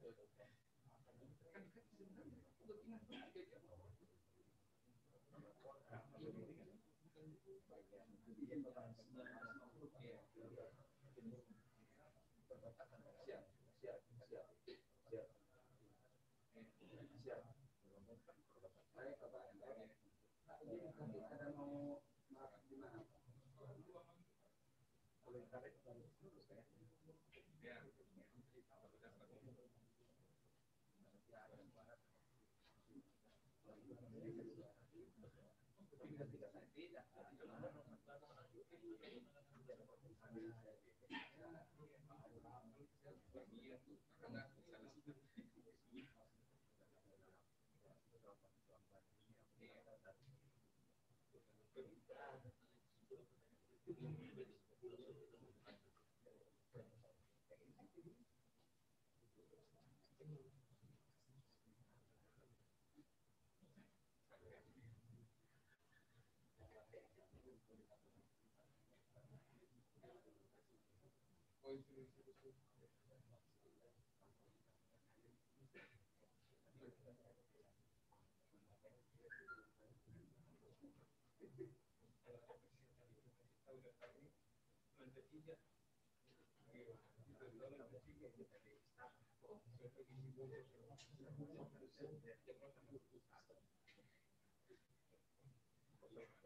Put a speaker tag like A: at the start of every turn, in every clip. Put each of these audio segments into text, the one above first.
A: ada
B: mau
C: Thank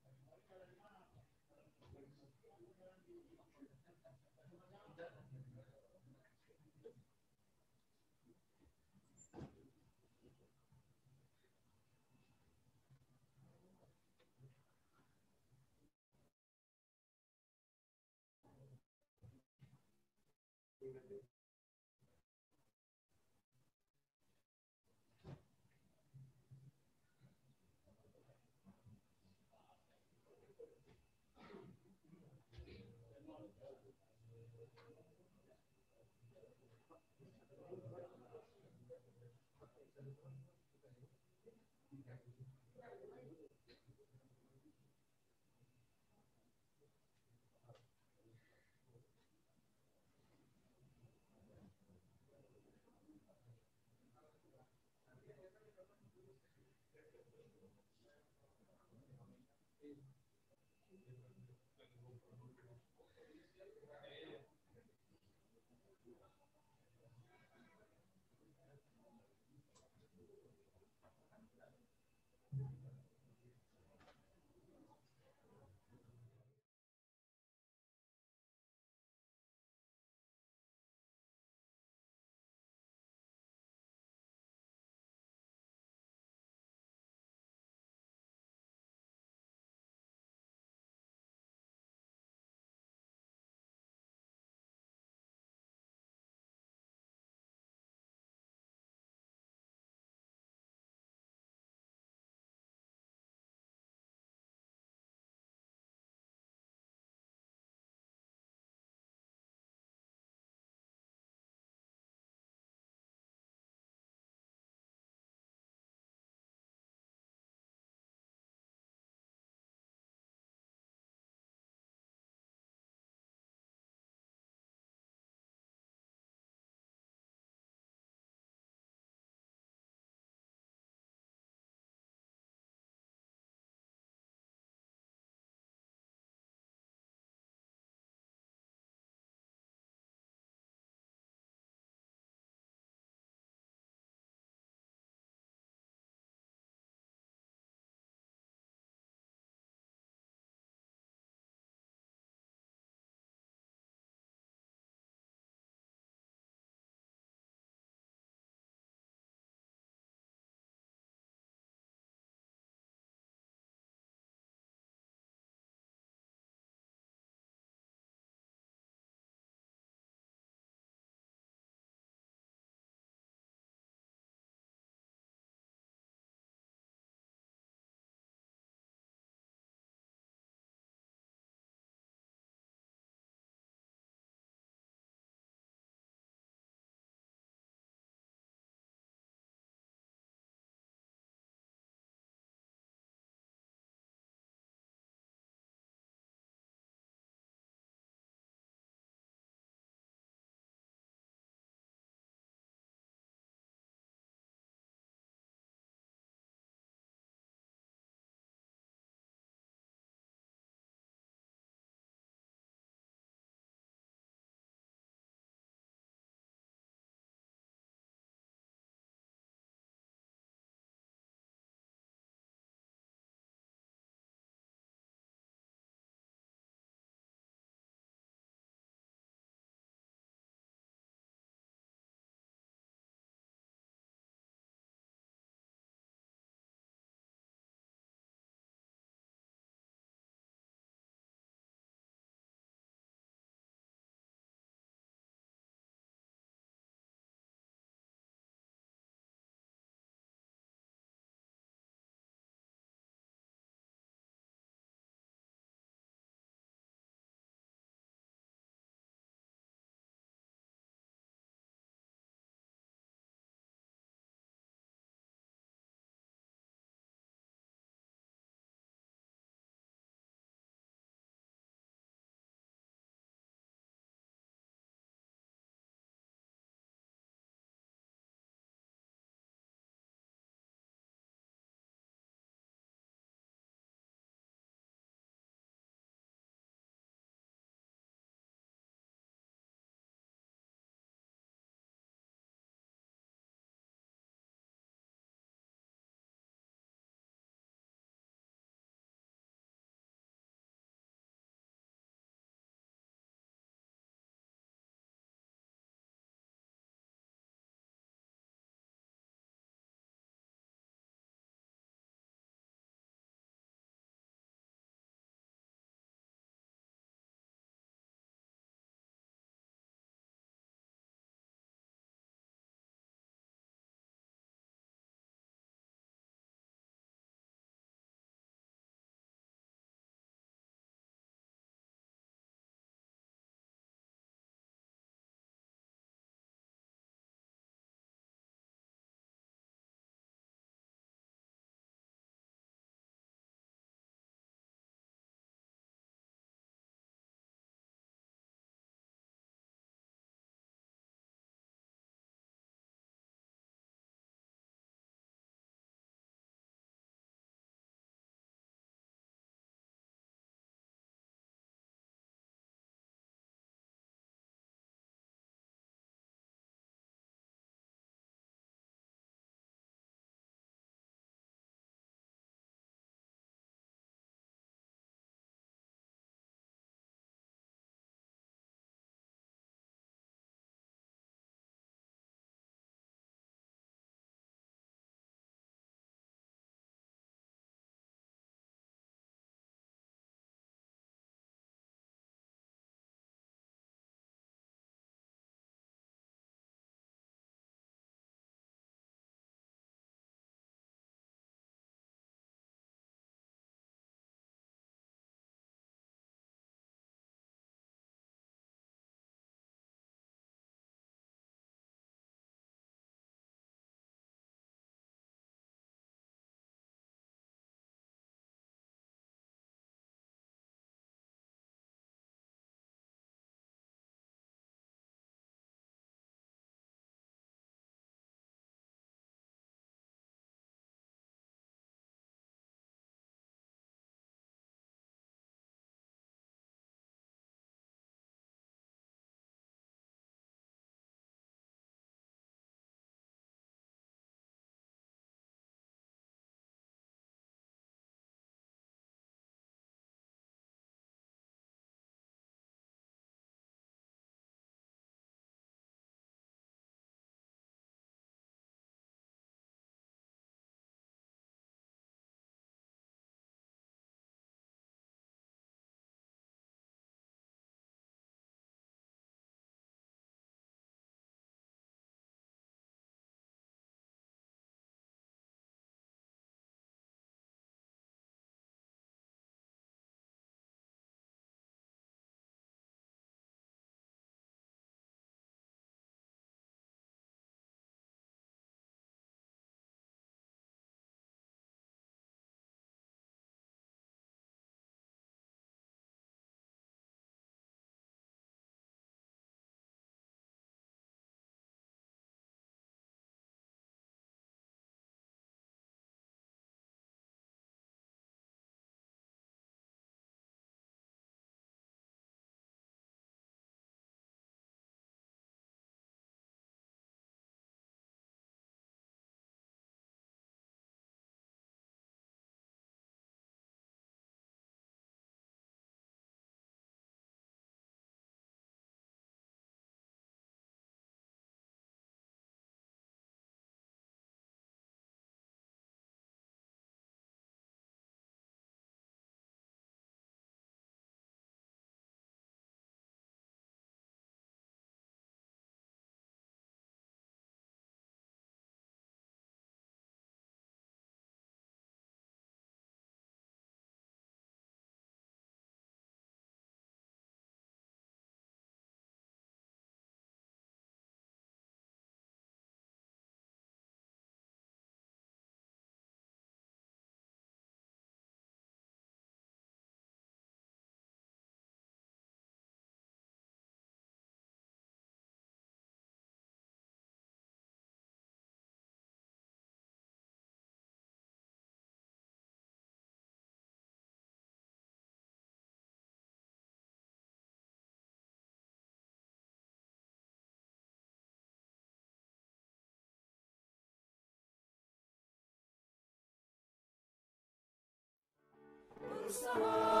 D: Jerusalem.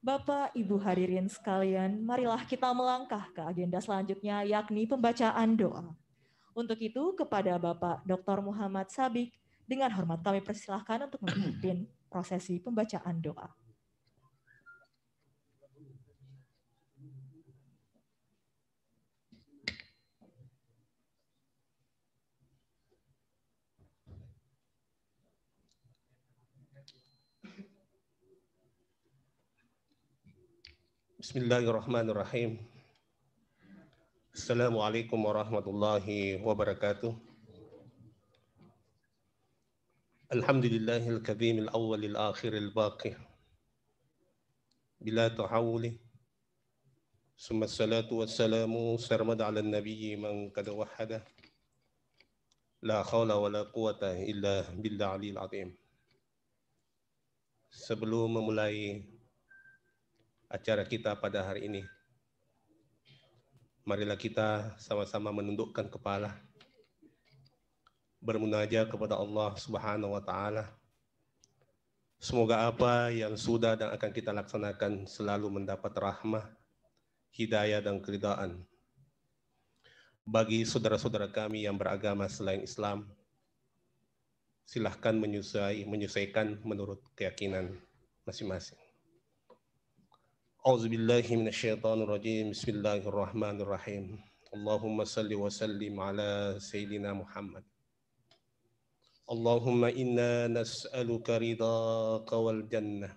D: Bapak, Ibu hadirin sekalian, marilah kita melangkah ke agenda selanjutnya yakni pembacaan doa. Untuk itu, kepada Bapak Dr. Muhammad Sabik, dengan hormat kami persilahkan untuk memimpin prosesi pembacaan doa.
C: بسم الله الرحمن الرحيم السلام عليكم ورحمة الله وبركاته الحمد لله الكريم الأول الآخر الباقي بلا تحول ثم الصلاة والسلام سرمد على النبي من قد وحده لا حول ولا قوة إلا بالله العلي العظيم Sebelum memulai acara kita pada hari ini. Marilah kita sama-sama menundukkan kepala, bermunajat kepada Allah Subhanahu wa Ta'ala. Semoga apa yang sudah dan akan kita laksanakan selalu mendapat rahmah, hidayah, dan keridaan. Bagi saudara-saudara kami yang beragama selain Islam, silahkan menyusai, menyesuaikan menurut keyakinan masing-masing. أعوذ بالله من الشيطان الرجيم بسم الله الرحمن الرحيم اللهم صل وسلم على سيدنا محمد اللهم إنا نسألك رضاك والجنة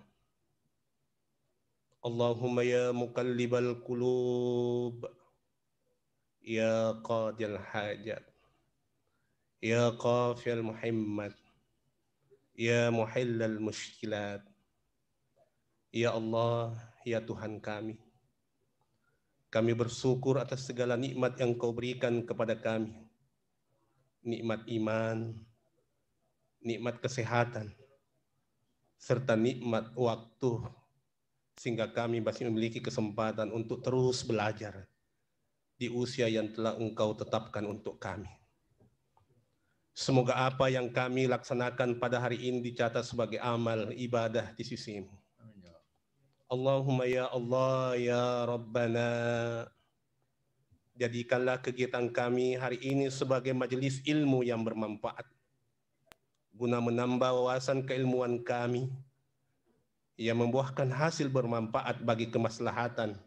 C: اللهم يا مقلب القلوب يا قاضي الحاجات يا قافي المحمد يا محل المشكلات يا الله ya Tuhan kami. Kami bersyukur atas segala nikmat yang Kau berikan kepada kami. Nikmat iman, nikmat kesehatan, serta nikmat waktu sehingga kami masih memiliki kesempatan untuk terus belajar di usia yang telah Engkau tetapkan untuk kami. Semoga apa yang kami laksanakan pada hari ini dicatat sebagai amal ibadah di sisimu. Allahumma ya Allah ya Rabbana jadikanlah kegiatan kami hari ini sebagai majelis ilmu yang bermanfaat guna menambah wawasan keilmuan kami yang membuahkan hasil bermanfaat bagi kemaslahatan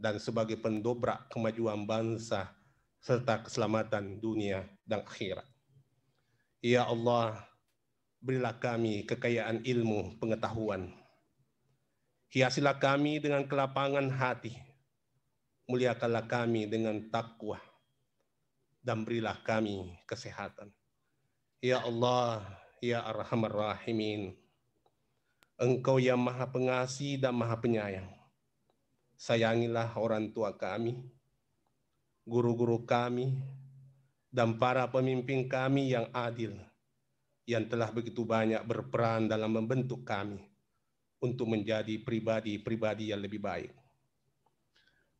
C: dan sebagai pendobrak kemajuan bangsa serta keselamatan dunia dan akhirat. Ya Allah, berilah kami kekayaan ilmu pengetahuan Hiasilah kami dengan kelapangan hati. Muliakanlah kami dengan takwa. Dan berilah kami kesehatan. Ya Allah, Ya Arhamar Rahimin. Engkau yang maha pengasih dan maha penyayang. Sayangilah orang tua kami, guru-guru kami, dan para pemimpin kami yang adil, yang telah begitu banyak berperan dalam membentuk kami untuk menjadi pribadi-pribadi yang lebih baik.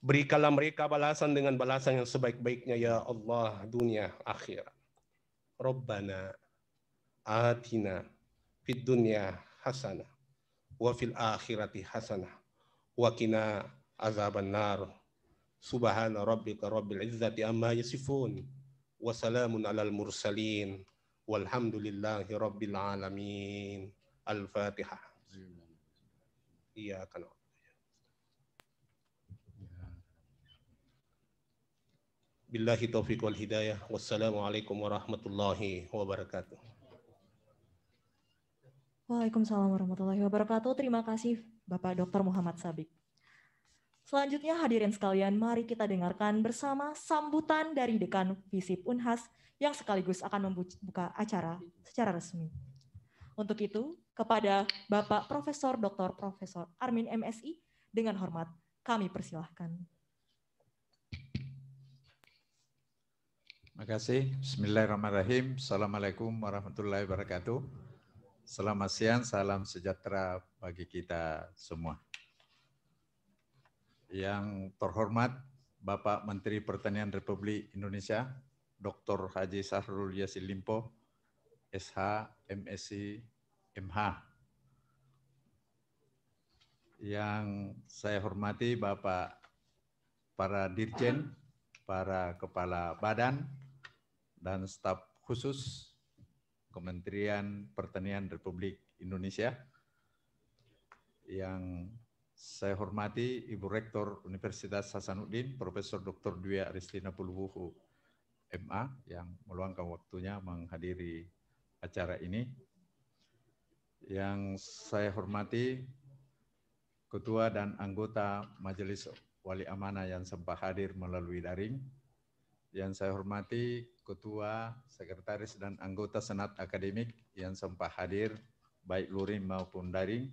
C: Berikanlah mereka balasan dengan balasan yang sebaik-baiknya ya Allah dunia akhirat. Rabbana atina fid dunya hasanah wa fil akhirati hasanah wa kina azaban nar. Subhana rabbika rabbil izzati amma yasifun wa salamun alal mursalin walhamdulillahi rabbil alamin. Al-Fatihah. Iya na'budu Billahi taufiq wal hidayah. Wassalamualaikum warahmatullahi wabarakatuh.
D: Waalaikumsalam warahmatullahi wabarakatuh. Terima kasih Bapak Dr. Muhammad Sabik. Selanjutnya hadirin sekalian, mari kita dengarkan bersama sambutan dari Dekan Visip Unhas yang sekaligus akan membuka acara secara resmi. Untuk itu, kepada Bapak Profesor Dr. Profesor Armin MSI dengan hormat kami persilahkan.
E: Terima kasih. Bismillahirrahmanirrahim. Assalamualaikum warahmatullahi wabarakatuh. Selamat siang, salam sejahtera bagi kita semua. Yang terhormat Bapak Menteri Pertanian Republik Indonesia, Dr. Haji Sahrul Yasin Limpo, SH, MSc, MH. Yang saya hormati Bapak para dirjen, para kepala badan, dan staf khusus Kementerian Pertanian Republik Indonesia. Yang saya hormati Ibu Rektor Universitas Hasanuddin, Profesor Dr. Dwi Aristina Pulubuhu, MA, yang meluangkan waktunya menghadiri acara ini yang saya hormati Ketua dan anggota Majelis Wali Amanah yang sempat hadir melalui daring, yang saya hormati Ketua, Sekretaris, dan anggota Senat Akademik yang sempat hadir baik luring maupun daring,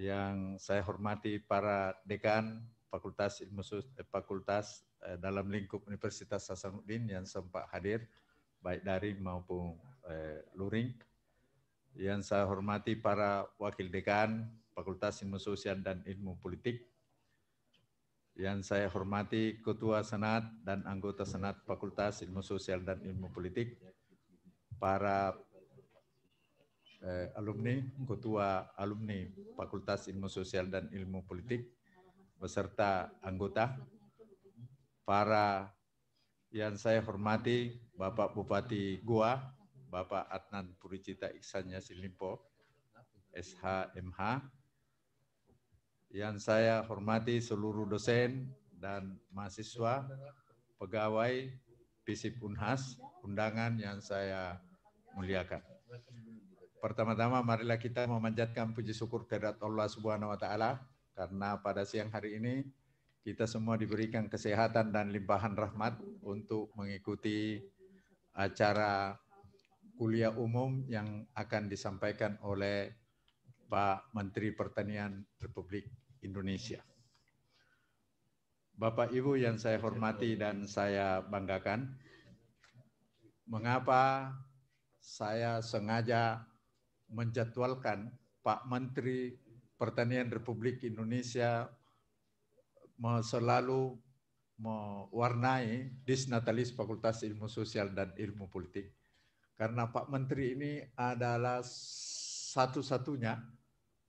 E: yang saya hormati para dekan Fakultas Ilmu Sus eh, Fakultas eh, dalam lingkup Universitas Hasanuddin yang sempat hadir baik daring maupun eh, luring yang saya hormati para Wakil Dekan Fakultas Ilmu Sosial dan Ilmu Politik, yang saya hormati Ketua Senat dan anggota Senat Fakultas Ilmu Sosial dan Ilmu Politik, para eh, alumni, Ketua Alumni Fakultas Ilmu Sosial dan Ilmu Politik, beserta anggota, para yang saya hormati Bapak Bupati Goa, Bapak Adnan Puricita Iksan Yasin Limpo, SHMH, yang saya hormati seluruh dosen dan mahasiswa, pegawai PISIP Unhas, undangan yang saya muliakan. Pertama-tama marilah kita memanjatkan puji syukur kehadirat Allah Subhanahu wa taala karena pada siang hari ini kita semua diberikan kesehatan dan limpahan rahmat untuk mengikuti acara kuliah umum yang akan disampaikan oleh Pak Menteri Pertanian Republik Indonesia. Bapak Ibu yang saya hormati dan saya banggakan, mengapa saya sengaja menjadwalkan Pak Menteri Pertanian Republik Indonesia selalu mewarnai Disnatalis Fakultas Ilmu Sosial dan Ilmu Politik karena Pak Menteri ini adalah satu-satunya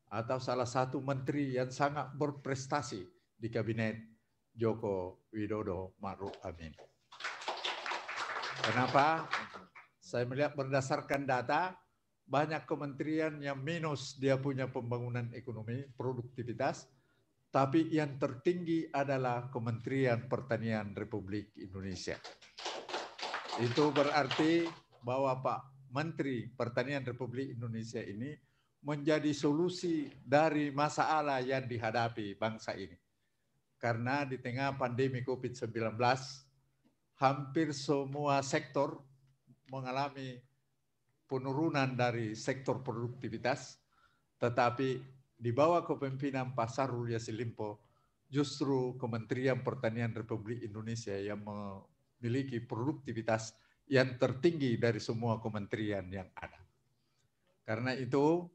E: atau salah satu menteri yang sangat berprestasi di kabinet Joko Widodo Maruf Amin. Kenapa? Saya melihat berdasarkan data banyak kementerian yang minus dia punya pembangunan ekonomi, produktivitas, tapi yang tertinggi adalah Kementerian Pertanian Republik Indonesia. Itu berarti bahwa Pak Menteri Pertanian Republik Indonesia ini menjadi solusi dari masalah yang dihadapi bangsa ini. Karena di tengah pandemi COVID-19, hampir semua sektor mengalami penurunan dari sektor produktivitas, tetapi di bawah kepemimpinan Pasar Rulia Silimpo, justru Kementerian Pertanian Republik Indonesia yang memiliki produktivitas yang tertinggi dari semua kementerian yang ada. Karena itu,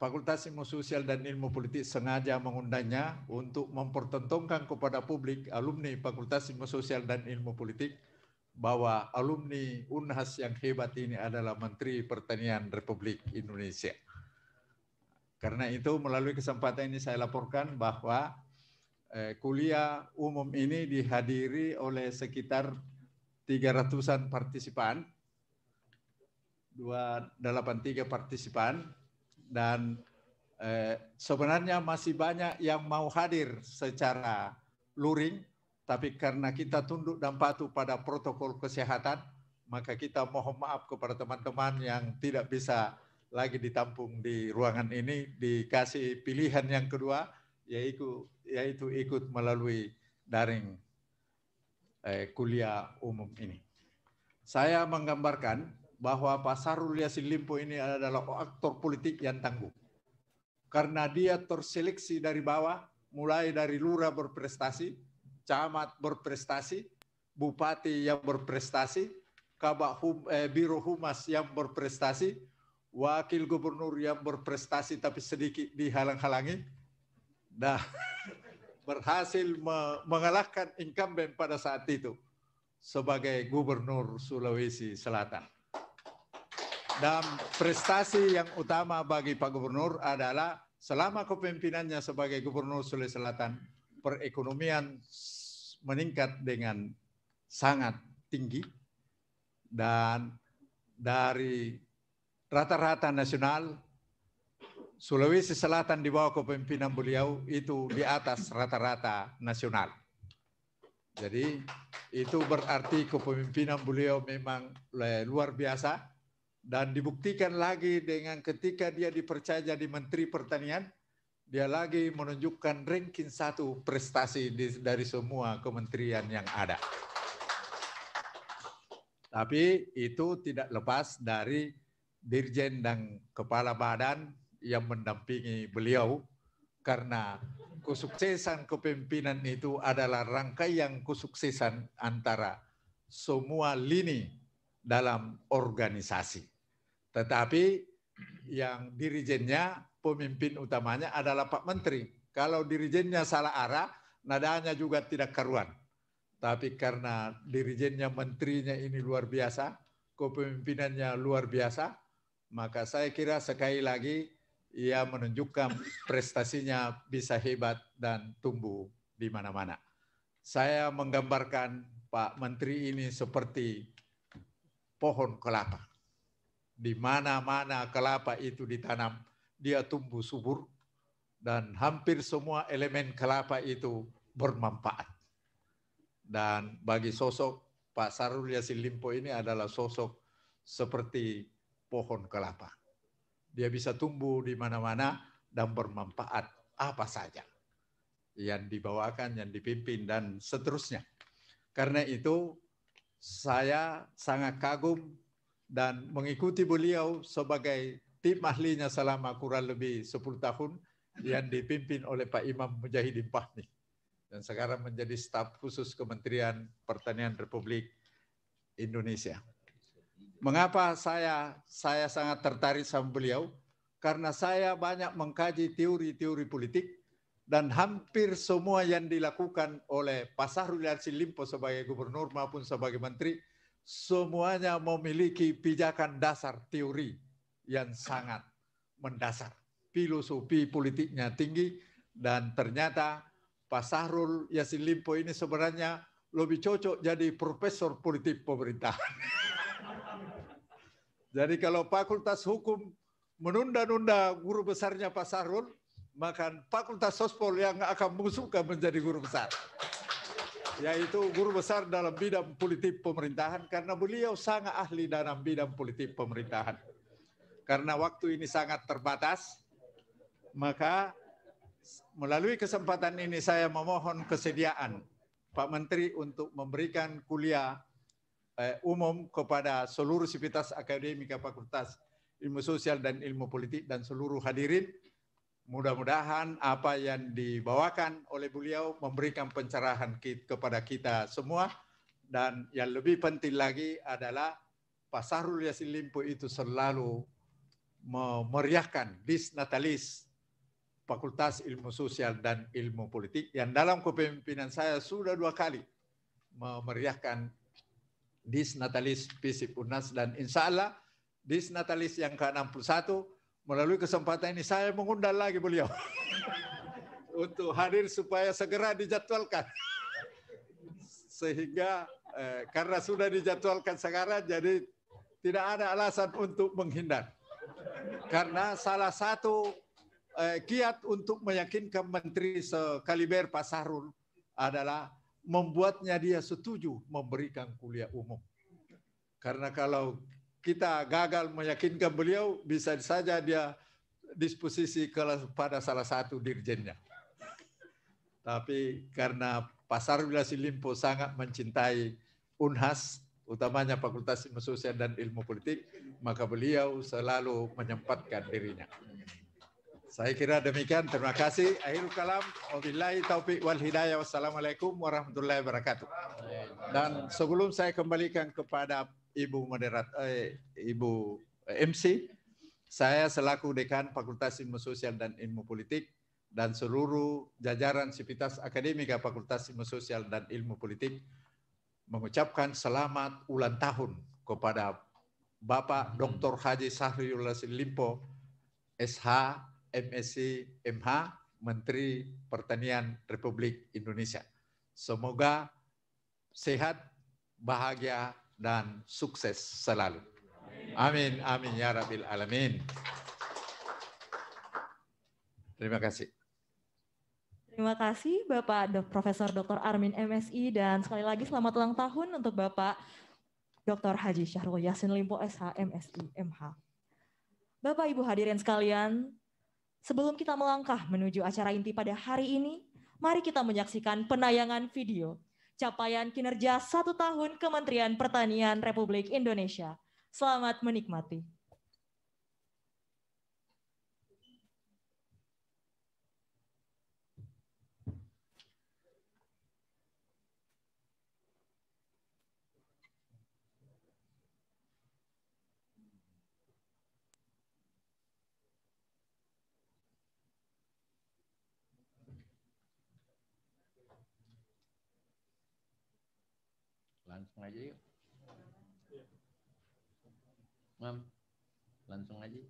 E: Fakultas Ilmu Sosial dan Ilmu Politik sengaja mengundangnya untuk mempertentangkan kepada publik alumni Fakultas Ilmu Sosial dan Ilmu Politik bahwa alumni UNHAS yang hebat ini adalah Menteri Pertanian Republik Indonesia. Karena itu melalui kesempatan ini saya laporkan bahwa eh, kuliah umum ini dihadiri oleh sekitar Tiga ratusan partisipan, dua delapan tiga partisipan, dan eh, sebenarnya masih banyak yang mau hadir secara luring, tapi karena kita tunduk dan patuh pada protokol kesehatan, maka kita mohon maaf kepada teman-teman yang tidak bisa lagi ditampung di ruangan ini, dikasih pilihan yang kedua, yaitu, yaitu ikut melalui daring eh, kuliah umum ini. Saya menggambarkan bahwa pasar Sarul silimpo ini adalah aktor politik yang tangguh. Karena dia terseleksi dari bawah, mulai dari lurah berprestasi, camat berprestasi, bupati yang berprestasi, kabak hum, eh, biro humas yang berprestasi, wakil gubernur yang berprestasi tapi sedikit dihalang-halangi. Nah, berhasil mengalahkan incumbent pada saat itu sebagai gubernur Sulawesi Selatan. Dan prestasi yang utama bagi Pak Gubernur adalah selama kepemimpinannya sebagai gubernur Sulawesi Selatan, perekonomian meningkat dengan sangat tinggi dan dari rata-rata nasional Sulawesi Selatan di bawah kepemimpinan beliau itu di atas rata-rata nasional. Jadi itu berarti kepemimpinan beliau memang luar biasa dan dibuktikan lagi dengan ketika dia dipercaya jadi Menteri Pertanian, dia lagi menunjukkan ranking satu prestasi di, dari semua kementerian yang ada. Tapi itu tidak lepas dari Dirjen dan Kepala Badan yang mendampingi beliau karena kesuksesan kepemimpinan itu adalah rangkaian kesuksesan antara semua lini dalam organisasi. Tetapi yang dirijennya, pemimpin utamanya adalah Pak Menteri. Kalau dirijennya salah arah, nadanya juga tidak karuan. Tapi karena dirijennya, menterinya ini luar biasa, kepemimpinannya luar biasa, maka saya kira sekali lagi ia menunjukkan prestasinya bisa hebat dan tumbuh di mana-mana. Saya menggambarkan Pak Menteri ini seperti pohon kelapa. Di mana-mana kelapa itu ditanam, dia tumbuh subur dan hampir semua elemen kelapa itu bermanfaat. Dan bagi sosok Pak Sarul Yasin Limpo ini adalah sosok seperti pohon kelapa. Dia bisa tumbuh di mana-mana dan bermanfaat apa saja yang dibawakan, yang dipimpin, dan seterusnya. Karena itu saya sangat kagum dan mengikuti beliau sebagai tim ahlinya selama kurang lebih 10 tahun yang dipimpin oleh Pak Imam Mujahidin Fahmi. Dan sekarang menjadi staf khusus Kementerian Pertanian Republik Indonesia. Mengapa saya saya sangat tertarik sama beliau? Karena saya banyak mengkaji teori-teori politik dan hampir semua yang dilakukan oleh Pak Sahrul Yassin Limpo sebagai gubernur maupun sebagai menteri semuanya memiliki pijakan dasar teori yang sangat mendasar. Filosofi politiknya tinggi dan ternyata Pak Sahrul Yassin Limpo ini sebenarnya lebih cocok jadi profesor politik pemerintahan. Jadi kalau Fakultas Hukum menunda-nunda guru besarnya Pak Sarul, maka Fakultas Sospol yang akan mengusulkan menjadi guru besar. Yaitu guru besar dalam bidang politik pemerintahan karena beliau sangat ahli dalam bidang politik pemerintahan. Karena waktu ini sangat terbatas, maka melalui kesempatan ini saya memohon kesediaan Pak Menteri untuk memberikan kuliah eh, umum kepada seluruh sivitas akademika Fakultas Ilmu Sosial dan Ilmu Politik dan seluruh hadirin. Mudah-mudahan apa yang dibawakan oleh beliau memberikan pencerahan kepada kita semua dan yang lebih penting lagi adalah Pasarul Yasin Limpo itu selalu memeriahkan dis natalis Fakultas Ilmu Sosial dan Ilmu Politik yang dalam kepemimpinan saya sudah dua kali memeriahkan Dis Natalis Pisip Unas dan insya Allah Natalis yang ke-61 melalui kesempatan ini saya mengundang lagi beliau untuk hadir supaya segera dijadwalkan sehingga eh, karena sudah dijadwalkan sekarang jadi tidak ada alasan untuk menghindar karena salah satu eh, kiat untuk meyakinkan menteri sekaliber Pak Sahrul adalah membuatnya dia setuju memberikan kuliah umum. Karena kalau kita gagal meyakinkan beliau, bisa saja dia disposisi kepada salah satu dirjennya. Tapi karena Pasar Wilasi Limpo sangat mencintai UNHAS, utamanya Fakultas Ilmu Sosial dan Ilmu Politik, maka beliau selalu menyempatkan dirinya. Saya kira demikian. Terima kasih. Akhirul kalam. Wabillahi taufiq wal hidayah. Wassalamualaikum warahmatullahi wabarakatuh. Dan sebelum saya kembalikan kepada Ibu moderat, eh, Ibu eh, MC, saya selaku dekan Fakultas Ilmu Sosial dan Ilmu Politik dan seluruh jajaran Sivitas Akademika Fakultas Ilmu Sosial dan Ilmu Politik mengucapkan selamat ulang tahun kepada Bapak Dr. Haji Sahriul Limpo SH MSC MH Menteri Pertanian Republik Indonesia. Semoga sehat, bahagia, dan sukses selalu. Amin, amin, ya Rabbil Alamin. Terima kasih.
D: Terima kasih Bapak Dok, Profesor Dr. Armin MSI dan sekali lagi selamat ulang tahun untuk Bapak Dr. Haji Syahrul Yasin Limpo SH MSI MH. Bapak Ibu hadirin sekalian, Sebelum kita melangkah menuju acara inti pada hari ini, mari kita menyaksikan penayangan video capaian kinerja satu tahun Kementerian Pertanian Republik Indonesia. Selamat menikmati.
A: aja yuk. Mam, langsung aja.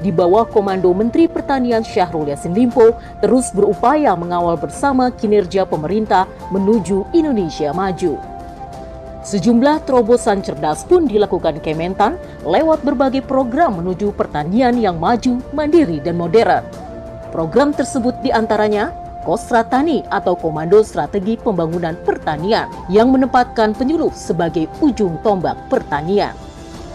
B: Di bawah komando Menteri Pertanian Syahrul Yassin Limpo terus berupaya mengawal bersama kinerja pemerintah menuju Indonesia maju. Sejumlah terobosan cerdas pun dilakukan Kementan lewat berbagai program menuju pertanian yang maju, mandiri, dan modern. Program tersebut diantaranya Kostratani atau Komando Strategi Pembangunan Pertanian yang menempatkan penyuluh sebagai ujung tombak pertanian.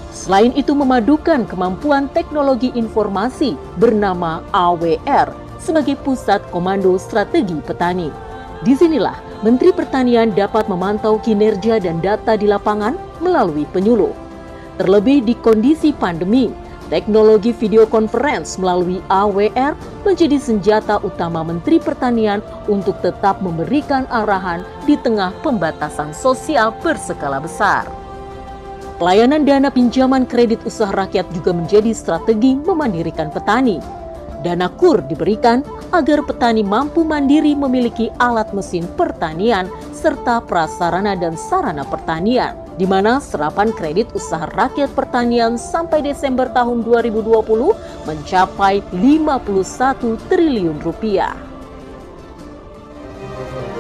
B: Selain itu memadukan kemampuan teknologi informasi bernama AWR sebagai pusat komando strategi petani. Disinilah Menteri Pertanian dapat memantau kinerja dan data di lapangan melalui penyuluh. Terlebih di kondisi pandemi, teknologi video conference melalui AWR menjadi senjata utama Menteri Pertanian untuk tetap memberikan arahan di tengah pembatasan sosial berskala besar. Pelayanan dana pinjaman kredit usaha rakyat juga menjadi strategi memandirikan petani Dana KUR diberikan agar petani mampu mandiri memiliki alat mesin pertanian serta prasarana dan sarana pertanian, di mana serapan kredit usaha rakyat pertanian sampai Desember tahun 2020 mencapai 51 triliun rupiah.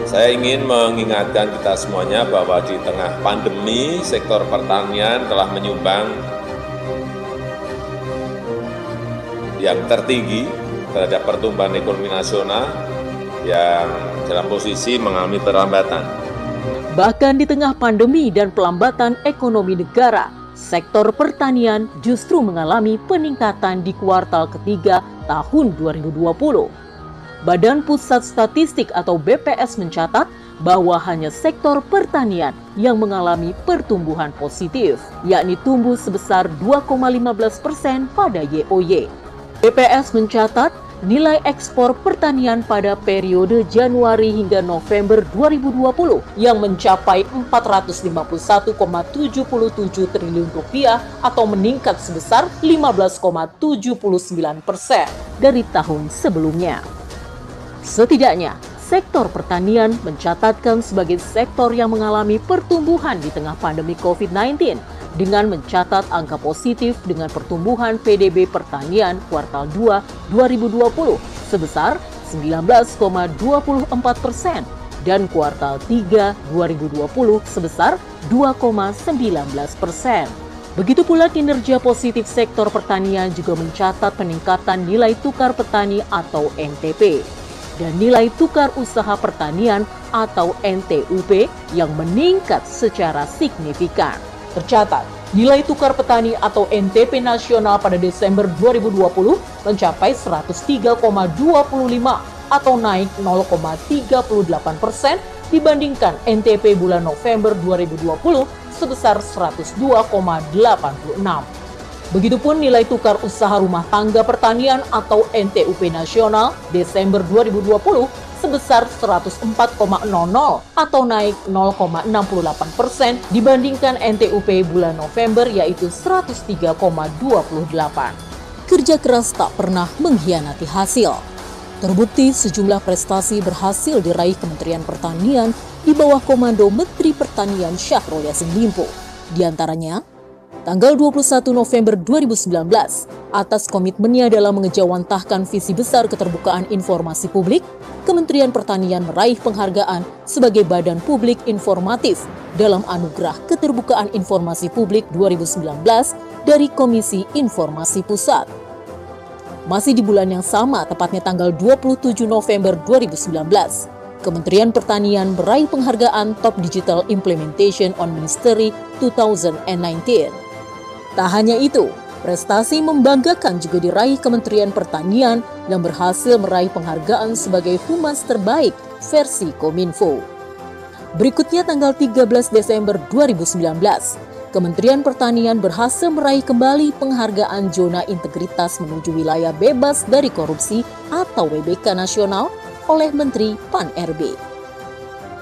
C: Saya ingin mengingatkan kita semuanya bahwa di tengah pandemi, sektor pertanian telah menyumbang yang tertinggi terhadap pertumbuhan ekonomi nasional yang dalam posisi mengalami perlambatan.
B: Bahkan di tengah pandemi dan pelambatan ekonomi negara, sektor pertanian justru mengalami peningkatan di kuartal ketiga tahun 2020. Badan Pusat Statistik atau BPS mencatat bahwa hanya sektor pertanian yang mengalami pertumbuhan positif, yakni tumbuh sebesar 2,15 persen pada YOY. BPS e mencatat nilai ekspor pertanian pada periode Januari hingga November 2020 yang mencapai 451,77 triliun rupiah atau meningkat sebesar 15,79 persen dari tahun sebelumnya. Setidaknya, sektor pertanian mencatatkan sebagai sektor yang mengalami pertumbuhan di tengah pandemi COVID-19 dengan mencatat angka positif dengan pertumbuhan PDB pertanian kuartal 2 2020 sebesar 19,24 persen dan kuartal 3 2020 sebesar 2,19 persen. Begitu pula kinerja positif sektor pertanian juga mencatat peningkatan nilai tukar petani atau NTP dan nilai tukar usaha pertanian atau NTUP yang meningkat secara signifikan. Tercatat, nilai tukar petani atau NTP nasional pada Desember 2020 mencapai 103,25 atau naik 0,38 persen dibandingkan NTP bulan November 2020 sebesar 102,86. Begitupun nilai tukar usaha rumah tangga pertanian atau NTUP nasional Desember 2020 sebesar 104,00 atau naik 0,68 persen dibandingkan NTUP bulan November yaitu 103,28. Kerja keras tak pernah mengkhianati hasil. Terbukti sejumlah prestasi berhasil diraih Kementerian Pertanian di bawah komando Menteri Pertanian Syahrul Yassin Limpo. Di antaranya, tanggal 21 November 2019 atas komitmennya dalam mengejawantahkan visi besar keterbukaan informasi publik, Kementerian Pertanian meraih penghargaan sebagai Badan Publik Informatif dalam Anugerah Keterbukaan Informasi Publik 2019 dari Komisi Informasi Pusat. Masih di bulan yang sama, tepatnya tanggal 27 November 2019, Kementerian Pertanian meraih penghargaan Top Digital Implementation on Ministry 2019. Tak hanya itu, prestasi membanggakan juga diraih Kementerian Pertanian yang berhasil meraih penghargaan sebagai humas terbaik versi Kominfo. Berikutnya tanggal 13 Desember 2019, Kementerian Pertanian berhasil meraih kembali penghargaan zona integritas menuju wilayah bebas dari korupsi atau WBK nasional oleh Menteri Pan-RB.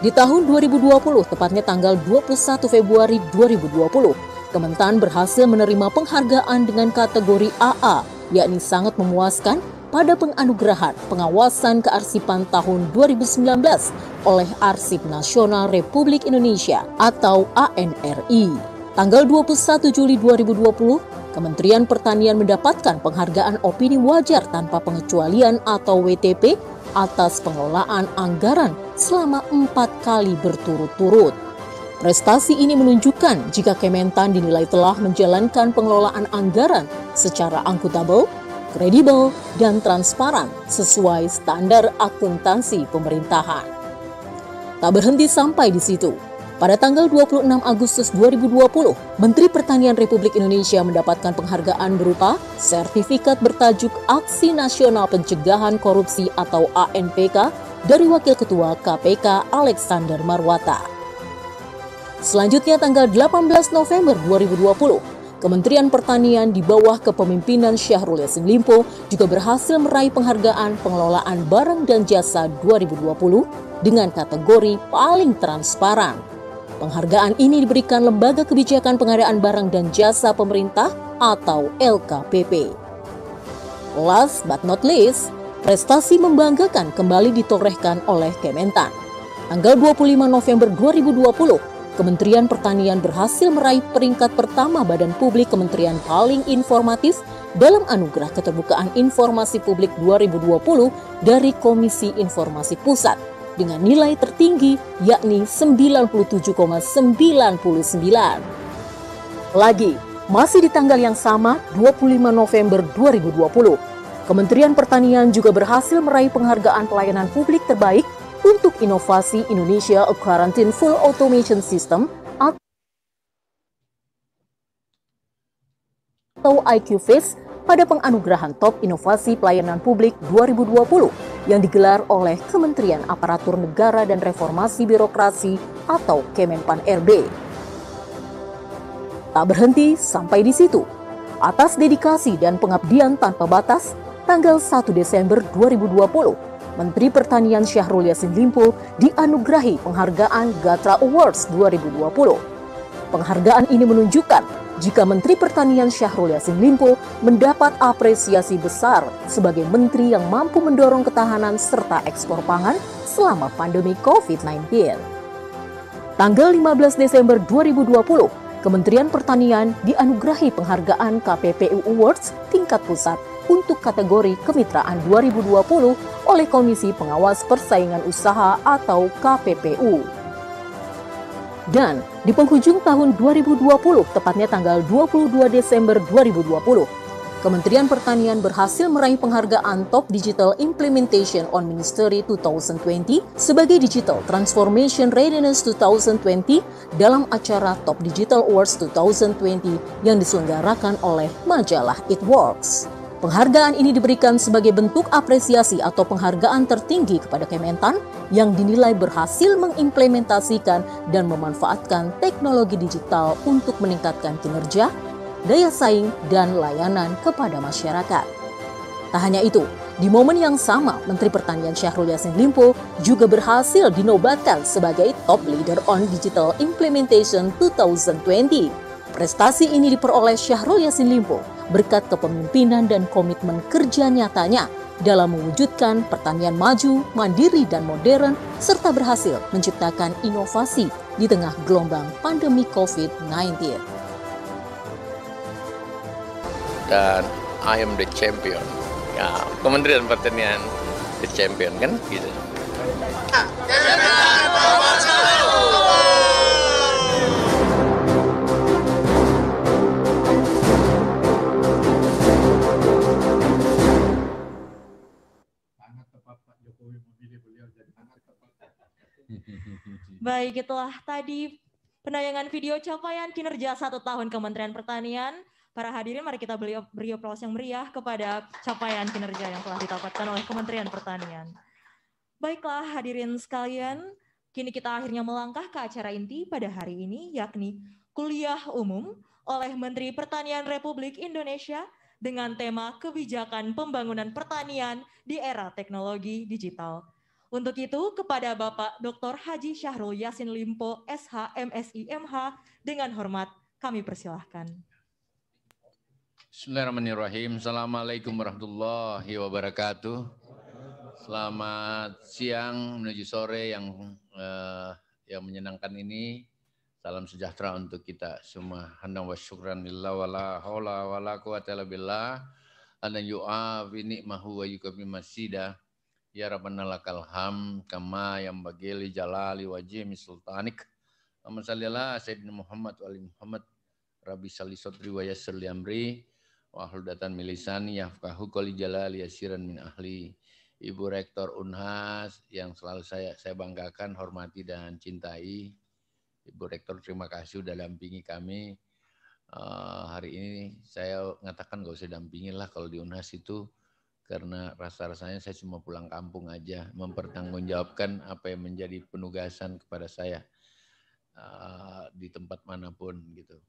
B: Di tahun 2020, tepatnya tanggal 21 Februari 2020, Kementan berhasil menerima penghargaan dengan kategori AA, yakni sangat memuaskan pada penganugerahan pengawasan kearsipan tahun 2019 oleh Arsip Nasional Republik Indonesia atau ANRI. Tanggal 21 Juli 2020, Kementerian Pertanian mendapatkan penghargaan opini wajar tanpa pengecualian atau WTP atas pengelolaan anggaran selama empat kali berturut-turut. Prestasi ini menunjukkan jika Kementan dinilai telah menjalankan pengelolaan anggaran secara angkutabel, kredibel, dan transparan sesuai standar akuntansi pemerintahan. Tak berhenti sampai di situ. Pada tanggal 26 Agustus 2020, Menteri Pertanian Republik Indonesia mendapatkan penghargaan berupa sertifikat bertajuk Aksi Nasional Pencegahan Korupsi atau ANPK dari Wakil Ketua KPK Alexander Marwata. Selanjutnya tanggal 18 November 2020, Kementerian Pertanian di bawah kepemimpinan Syahrul Yassin Limpo juga berhasil meraih penghargaan pengelolaan barang dan jasa 2020 dengan kategori paling transparan. Penghargaan ini diberikan Lembaga Kebijakan Pengadaan Barang dan Jasa Pemerintah atau LKPP. Last but not least, prestasi membanggakan kembali ditorehkan oleh Kementan. Tanggal 25 November 2020, Kementerian Pertanian berhasil meraih peringkat pertama Badan Publik Kementerian paling informatif dalam Anugerah Keterbukaan Informasi Publik 2020 dari Komisi Informasi Pusat dengan nilai tertinggi yakni 97,99. Lagi, masih di tanggal yang sama 25 November 2020, Kementerian Pertanian juga berhasil meraih penghargaan pelayanan publik terbaik untuk inovasi Indonesia A Quarantine Full Automation System atau Face pada penganugerahan Top Inovasi Pelayanan Publik 2020 yang digelar oleh Kementerian Aparatur Negara dan Reformasi Birokrasi atau Kemenpan RB. Tak berhenti sampai di situ. Atas dedikasi dan pengabdian tanpa batas, tanggal 1 Desember 2020, Menteri Pertanian Syahrul Yassin Limpo dianugerahi penghargaan Gatra Awards 2020. Penghargaan ini menunjukkan jika Menteri Pertanian Syahrul Yassin Limpo mendapat apresiasi besar sebagai menteri yang mampu mendorong ketahanan serta ekspor pangan selama pandemi COVID-19. Tanggal 15 Desember 2020, Kementerian Pertanian dianugerahi penghargaan KPPU Awards tingkat pusat untuk kategori kemitraan 2020 oleh Komisi Pengawas Persaingan Usaha atau KPPU. Dan di penghujung tahun 2020, tepatnya tanggal 22 Desember 2020, Kementerian Pertanian berhasil meraih penghargaan Top Digital Implementation on Ministry 2020 sebagai Digital Transformation Readiness 2020 dalam acara Top Digital Awards 2020 yang diselenggarakan oleh majalah It Works. Penghargaan ini diberikan sebagai bentuk apresiasi atau penghargaan tertinggi kepada Kementan yang dinilai berhasil mengimplementasikan dan memanfaatkan teknologi digital untuk meningkatkan kinerja, daya saing, dan layanan kepada masyarakat. Tak hanya itu, di momen yang sama, Menteri Pertanian Syahrul Yassin Limpo juga berhasil dinobatkan sebagai Top Leader on Digital Implementation 2020. Prestasi ini diperoleh Syahrul Yassin Limpo berkat kepemimpinan dan komitmen kerja nyatanya dalam mewujudkan pertanian maju, mandiri, dan modern, serta berhasil menciptakan inovasi di tengah gelombang pandemi COVID-19.
A: Dan I am the champion. Ya, Kementerian Pertanian the champion kan gitu. Ah,
D: Baik, itulah tadi penayangan video capaian kinerja satu tahun Kementerian Pertanian. Para hadirin, mari kita beri, beri aplaus yang meriah kepada capaian kinerja yang telah ditapatkan oleh Kementerian Pertanian. Baiklah hadirin sekalian, kini kita akhirnya melangkah ke acara inti pada hari ini, yakni kuliah umum oleh Menteri Pertanian Republik Indonesia dengan tema Kebijakan Pembangunan Pertanian di Era Teknologi Digital. Untuk itu, kepada Bapak Dr. Haji Syahrul Yasin Limpo, SH, MSI, MH, dengan hormat kami persilahkan.
A: Bismillahirrahmanirrahim. Assalamualaikum warahmatullahi wabarakatuh. Selamat siang menuju sore yang eh, yang menyenangkan ini. Salam sejahtera untuk kita semua. Handang wa syukran lillah wa la hawla wa la quwata illa billah. Anna yu'afi ni'mahu wa yukabi masjidah Ya Rabbana lakal ham kama yang bagi li jalali wajhi sultanik. Amma sallallahu Sayyidina Muhammad wa Muhammad. Rabbi salli sotri wa yasir li amri. Wa ahludatan milisani yafkahu qali jalali yasiran min ahli. Ibu Rektor Unhas yang selalu saya saya banggakan, hormati dan cintai. Ibu Rektor terima kasih sudah dampingi kami. Uh, hari ini saya mengatakan gak usah dampingi lah kalau di Unhas itu karena rasa-rasanya saya cuma pulang kampung aja mempertanggungjawabkan apa yang menjadi penugasan kepada saya uh, di tempat manapun gitu.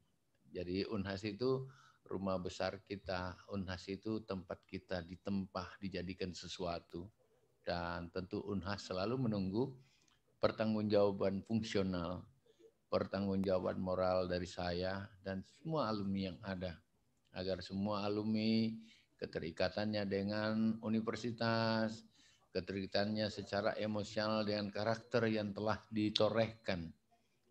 A: Jadi Unhas itu rumah besar kita, Unhas itu tempat kita ditempah, dijadikan sesuatu dan tentu Unhas selalu menunggu pertanggungjawaban fungsional, pertanggungjawaban moral dari saya dan semua alumni yang ada agar semua alumni keterikatannya dengan universitas, keterikatannya secara emosional dengan karakter yang telah ditorehkan,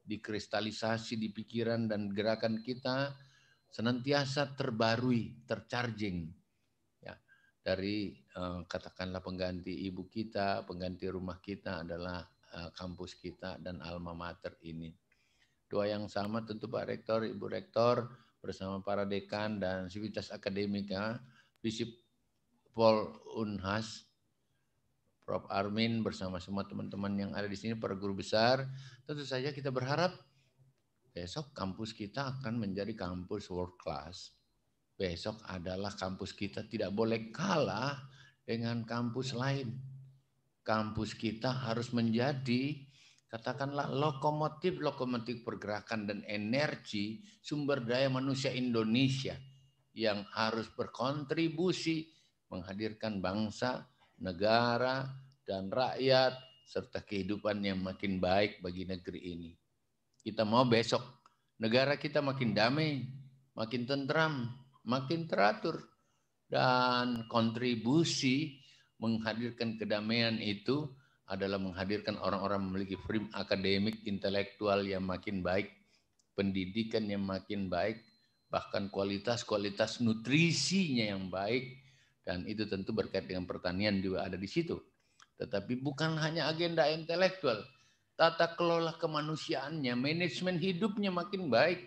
A: dikristalisasi di pikiran dan gerakan kita senantiasa terbarui, tercharging. Ya, dari eh, katakanlah pengganti ibu kita, pengganti rumah kita adalah eh, kampus kita dan alma mater ini. Doa yang sama tentu Pak Rektor, Ibu Rektor bersama para dekan dan sivitas akademika Bisip Pol Unhas, Prof. Armin bersama semua teman-teman yang ada di sini, para guru besar. Tentu saja kita berharap besok kampus kita akan menjadi kampus world class. Besok adalah kampus kita tidak boleh kalah dengan kampus lain. Kampus kita harus menjadi katakanlah lokomotif-lokomotif pergerakan dan energi sumber daya manusia Indonesia yang harus berkontribusi menghadirkan bangsa, negara, dan rakyat serta kehidupan yang makin baik bagi negeri ini. Kita mau besok negara kita makin damai, makin tentram, makin teratur dan kontribusi menghadirkan kedamaian itu adalah menghadirkan orang-orang memiliki frame akademik intelektual yang makin baik, pendidikan yang makin baik, bahkan kualitas-kualitas nutrisinya yang baik dan itu tentu berkait dengan pertanian juga ada di situ. Tetapi bukan hanya agenda intelektual, tata kelola kemanusiaannya, manajemen hidupnya makin baik.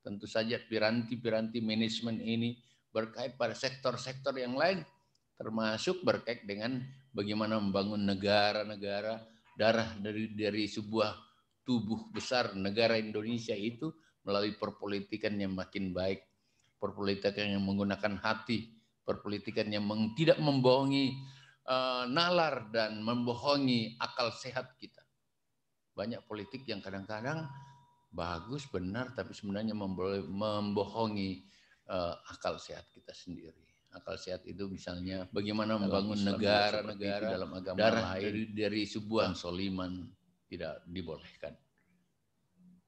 A: Tentu saja piranti-piranti manajemen ini berkait pada sektor-sektor yang lain, termasuk berkait dengan bagaimana membangun negara-negara darah dari dari sebuah tubuh besar negara Indonesia itu melalui perpolitikan yang makin baik, perpolitikan yang menggunakan hati, perpolitikan yang tidak membohongi uh, nalar dan membohongi akal sehat kita. Banyak politik yang kadang-kadang bagus benar tapi sebenarnya membohongi uh, akal sehat kita sendiri akal sehat itu misalnya bagaimana dalam membangun negara-negara dalam agama darah lain dari, dari sebuah soliman tidak dibolehkan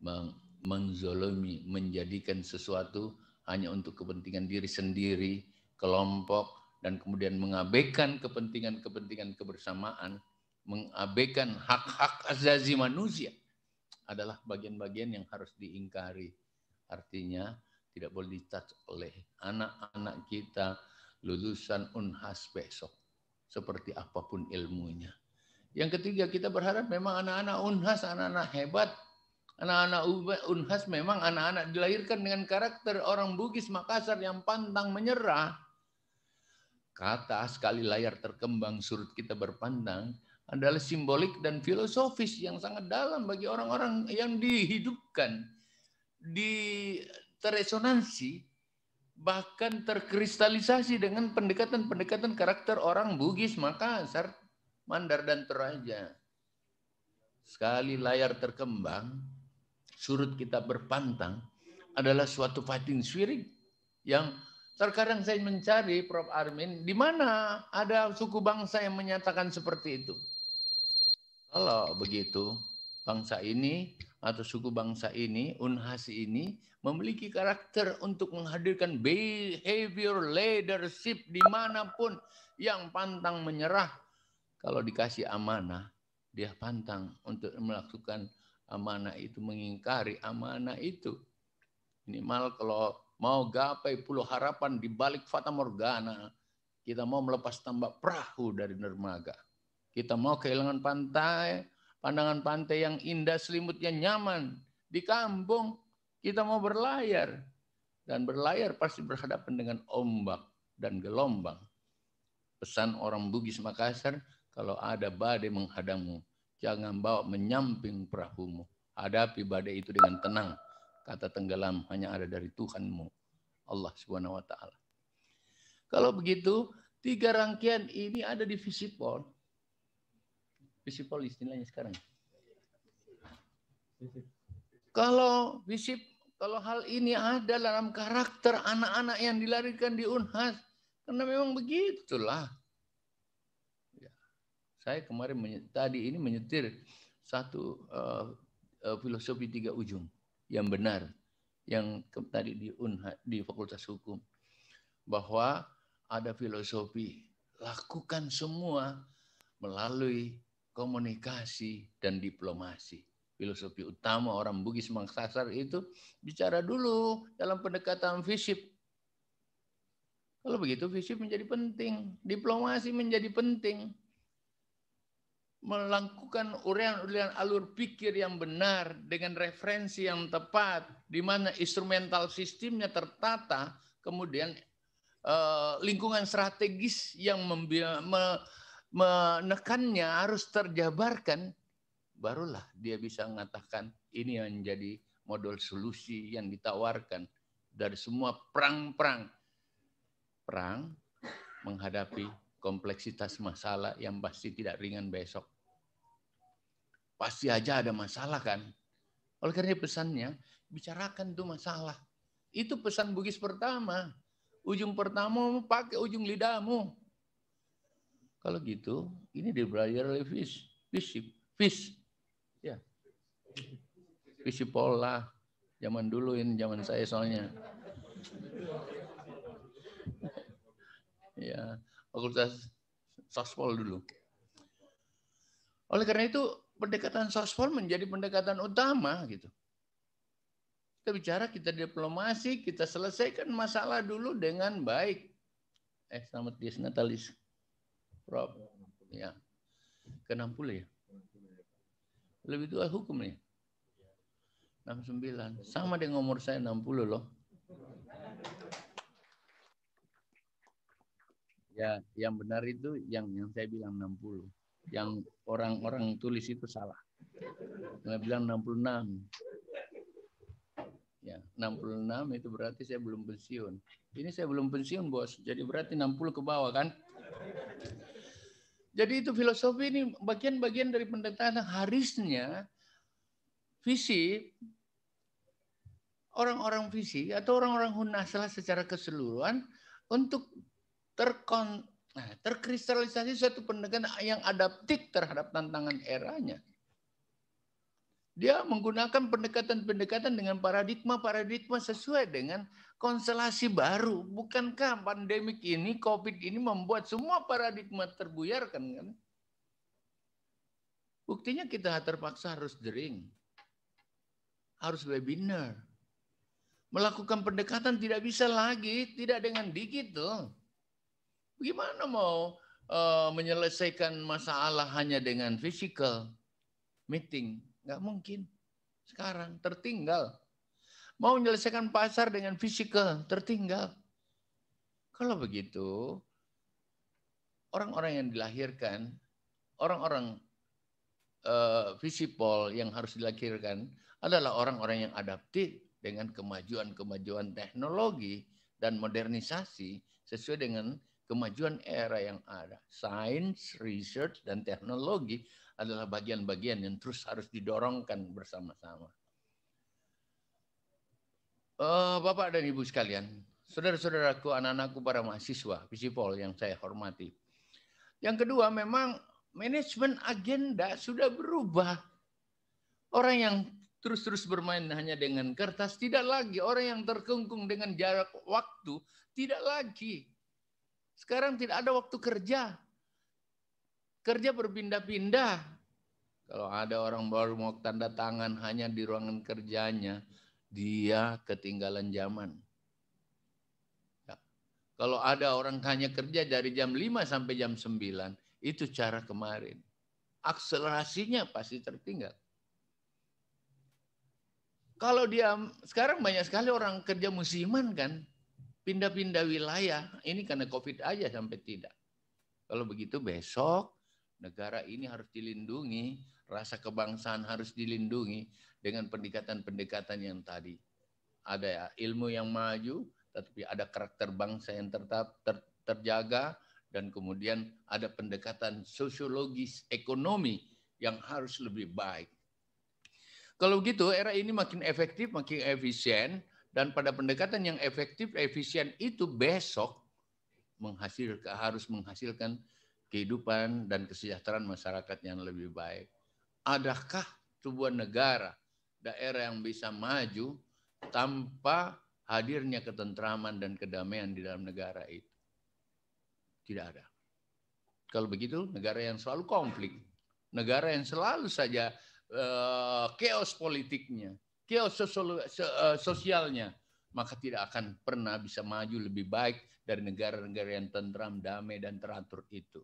A: Meng, menzolomi, menjadikan sesuatu hanya untuk kepentingan diri sendiri, kelompok, dan kemudian mengabaikan kepentingan-kepentingan kebersamaan, mengabaikan hak-hak azazi manusia adalah bagian-bagian yang harus diingkari. Artinya tidak boleh dicat oleh anak-anak kita lulusan unhas besok seperti apapun ilmunya. Yang ketiga kita berharap memang anak-anak unhas, anak-anak hebat Anak-anak Unhas memang anak-anak dilahirkan dengan karakter orang Bugis Makassar yang pantang menyerah. Kata sekali layar terkembang surut kita berpandang adalah simbolik dan filosofis yang sangat dalam bagi orang-orang yang dihidupkan, di teresonansi, bahkan terkristalisasi dengan pendekatan-pendekatan karakter orang Bugis, Makassar, Mandar, dan Toraja. Sekali layar terkembang, surut kita berpantang adalah suatu fighting spirit yang terkadang saya mencari Prof Armin di mana ada suku bangsa yang menyatakan seperti itu. Kalau begitu, bangsa ini atau suku bangsa ini, unhas ini memiliki karakter untuk menghadirkan behavior leadership dimanapun yang pantang menyerah. Kalau dikasih amanah, dia pantang untuk melakukan amanah itu, mengingkari amanah itu. Minimal kalau mau gapai puluh harapan di balik fata morgana, kita mau melepas tambak perahu dari dermaga. Kita mau kehilangan pantai, pandangan pantai yang indah, selimutnya nyaman. Di kampung kita mau berlayar. Dan berlayar pasti berhadapan dengan ombak dan gelombang. Pesan orang Bugis Makassar, kalau ada badai menghadangmu, jangan bawa menyamping perahumu. Hadapi badai itu dengan tenang. Kata tenggelam hanya ada dari Tuhanmu, Allah Subhanahu wa taala. Kalau begitu, tiga rangkaian ini ada di visipol. Visipol istilahnya sekarang. Kalau visip kalau hal ini ada dalam karakter anak-anak yang dilarikan di Unhas, karena memang begitulah saya kemarin tadi ini menyetir satu uh, filosofi tiga ujung yang benar yang tadi di Unha, di Fakultas Hukum bahwa ada filosofi lakukan semua melalui komunikasi dan diplomasi. Filosofi utama orang Bugis Mangkasar itu bicara dulu dalam pendekatan fisip. Kalau begitu fisip menjadi penting, diplomasi menjadi penting melakukan urian-urian alur pikir yang benar dengan referensi yang tepat, di mana instrumental sistemnya tertata, kemudian eh, lingkungan strategis yang me menekannya harus terjabarkan, barulah dia bisa mengatakan ini yang menjadi modul solusi yang ditawarkan dari semua perang-perang. Perang menghadapi kompleksitas masalah yang pasti tidak ringan besok. Pasti aja ada masalah kan. Oleh karena pesannya, bicarakan itu masalah. Itu pesan Bugis pertama. Ujung pertama pakai ujung lidahmu. Kalau gitu, ini dibelajar oleh Fish. Fish. Fish. Ya. Fish pola. Zaman dulu ini, zaman saya soalnya. ya Fakultas sospol dulu. Oleh karena itu pendekatan sospol menjadi pendekatan utama gitu. Kita bicara kita diplomasi, kita selesaikan masalah dulu dengan baik. Eh selamat dia Natalis. Prof. Ya. Ke 60 ya. Lebih tua hukum nih. 69. Sama dengan umur saya 60 loh. Ya, yang benar itu yang yang saya bilang 60. Yang orang-orang tulis itu salah. Saya bilang 66. Ya, 66 itu berarti saya belum pensiun. Ini saya belum pensiun, Bos. Jadi berarti 60 ke bawah kan? Jadi itu filosofi ini bagian-bagian dari pendekatan harusnya visi orang-orang visi atau orang-orang Hunaslah secara keseluruhan untuk terkon nah, terkristalisasi suatu pendekatan yang adaptif terhadap tantangan eranya. Dia menggunakan pendekatan-pendekatan dengan paradigma-paradigma sesuai dengan konstelasi baru. Bukankah pandemik ini, COVID ini membuat semua paradigma terbuyarkan kan? Buktinya kita terpaksa harus dering. Harus webinar. Melakukan pendekatan tidak bisa lagi, tidak dengan digital Bagaimana mau uh, menyelesaikan masalah hanya dengan physical meeting? Nggak mungkin. Sekarang tertinggal. Mau menyelesaikan pasar dengan physical, tertinggal. Kalau begitu, orang-orang yang dilahirkan, orang-orang uh, yang harus dilahirkan adalah orang-orang yang adaptif dengan kemajuan-kemajuan teknologi dan modernisasi sesuai dengan kemajuan era yang ada. Sains, research, dan teknologi adalah bagian-bagian yang terus harus didorongkan bersama-sama. Uh, Bapak dan Ibu sekalian, saudara-saudaraku, anak-anakku para mahasiswa, visipol yang saya hormati. Yang kedua, memang manajemen agenda sudah berubah. Orang yang terus-terus bermain hanya dengan kertas, tidak lagi orang yang terkungkung dengan jarak waktu, tidak lagi sekarang tidak ada waktu kerja. Kerja berpindah-pindah. Kalau ada orang baru mau tanda tangan hanya di ruangan kerjanya, dia ketinggalan zaman. Ya. Kalau ada orang hanya kerja dari jam 5 sampai jam 9, itu cara kemarin. Akselerasinya pasti tertinggal. Kalau dia sekarang banyak sekali orang kerja musiman kan, pindah-pindah wilayah. Ini karena COVID aja sampai tidak. Kalau begitu besok negara ini harus dilindungi, rasa kebangsaan harus dilindungi dengan pendekatan-pendekatan yang tadi. Ada ya, ilmu yang maju, tetapi ada karakter bangsa yang tetap ter, terjaga, dan kemudian ada pendekatan sosiologis ekonomi yang harus lebih baik. Kalau gitu era ini makin efektif, makin efisien, dan pada pendekatan yang efektif, efisien itu besok menghasilkan harus menghasilkan kehidupan dan kesejahteraan masyarakat yang lebih baik. Adakah sebuah negara, daerah yang bisa maju tanpa hadirnya ketentraman dan kedamaian di dalam negara itu? Tidak ada. Kalau begitu, negara yang selalu konflik, negara yang selalu saja uh, chaos politiknya, skill eh, sosialnya, maka tidak akan pernah bisa maju lebih baik dari negara-negara yang tentram, damai, dan teratur itu.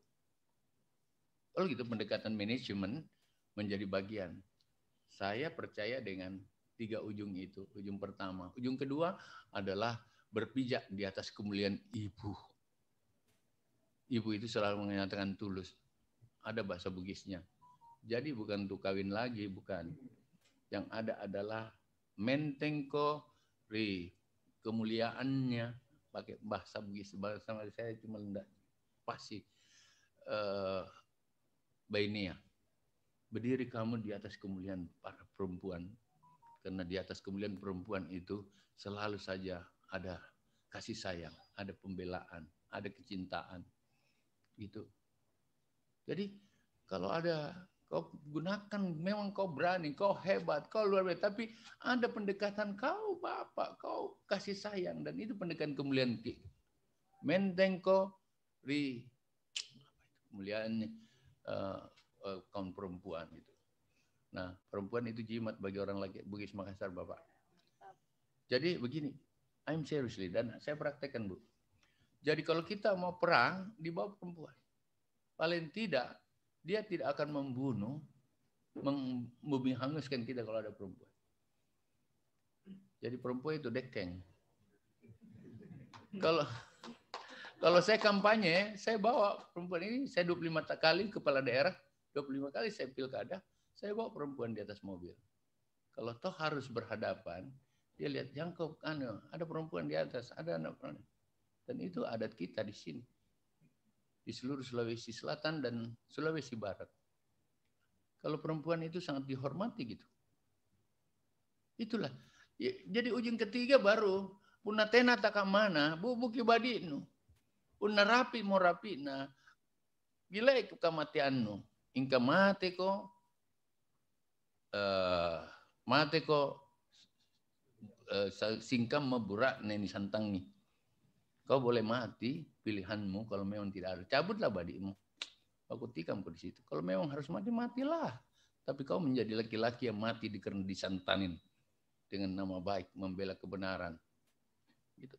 A: Kalau gitu pendekatan manajemen menjadi bagian. Saya percaya dengan tiga ujung itu. Ujung pertama. Ujung kedua adalah berpijak di atas kemuliaan ibu. Ibu itu selalu mengatakan tulus. Ada bahasa Bugisnya. Jadi bukan untuk kawin lagi, bukan. Yang ada adalah menteng ri kemuliaannya pakai bahasa Bugis sama saya cuma tidak pasti uh, eh, bainia berdiri kamu di atas kemuliaan para perempuan karena di atas kemuliaan perempuan itu selalu saja ada kasih sayang ada pembelaan ada kecintaan gitu jadi kalau ada Kau gunakan, memang kau berani, kau hebat, kau luar biasa. Tapi ada pendekatan kau Bapak, kau kasih sayang. Dan itu pendekatan kemuliaan. Menteng kau ri kemuliaan uh, eh, uh, eh, kaum perempuan itu. Nah, perempuan itu jimat bagi orang laki. Bugis Makassar, Bapak. Jadi begini, I'm seriously dan saya praktekkan Bu. Jadi kalau kita mau perang di bawah perempuan, paling tidak dia tidak akan membunuh, membumi hanguskan kita kalau ada perempuan. Jadi perempuan itu dekeng. Kalau kalau saya kampanye, saya bawa perempuan ini, saya 25 kali kepala daerah, 25 kali saya pilkada, saya bawa perempuan di atas mobil. Kalau toh harus berhadapan, dia lihat yang anu, ada perempuan di atas, ada anak perempuan. Dan itu adat kita di sini di seluruh Sulawesi Selatan dan Sulawesi Barat. Kalau perempuan itu sangat dihormati gitu. Itulah. Ya, jadi ujung ketiga baru punna tena tak buki badi nu. Punna rapi mau rapi na. Gila itu kematianmu. Ingka mati ko uh, eh, mati ko uh, singkam maburak neni santang nih Kau boleh mati, pilihanmu kalau memang tidak harus. Cabutlah badimu. Aku tikam di situ. Kalau memang harus mati, matilah. Tapi kau menjadi laki-laki yang mati di karena disantanin dengan nama baik, membela kebenaran. Gitu.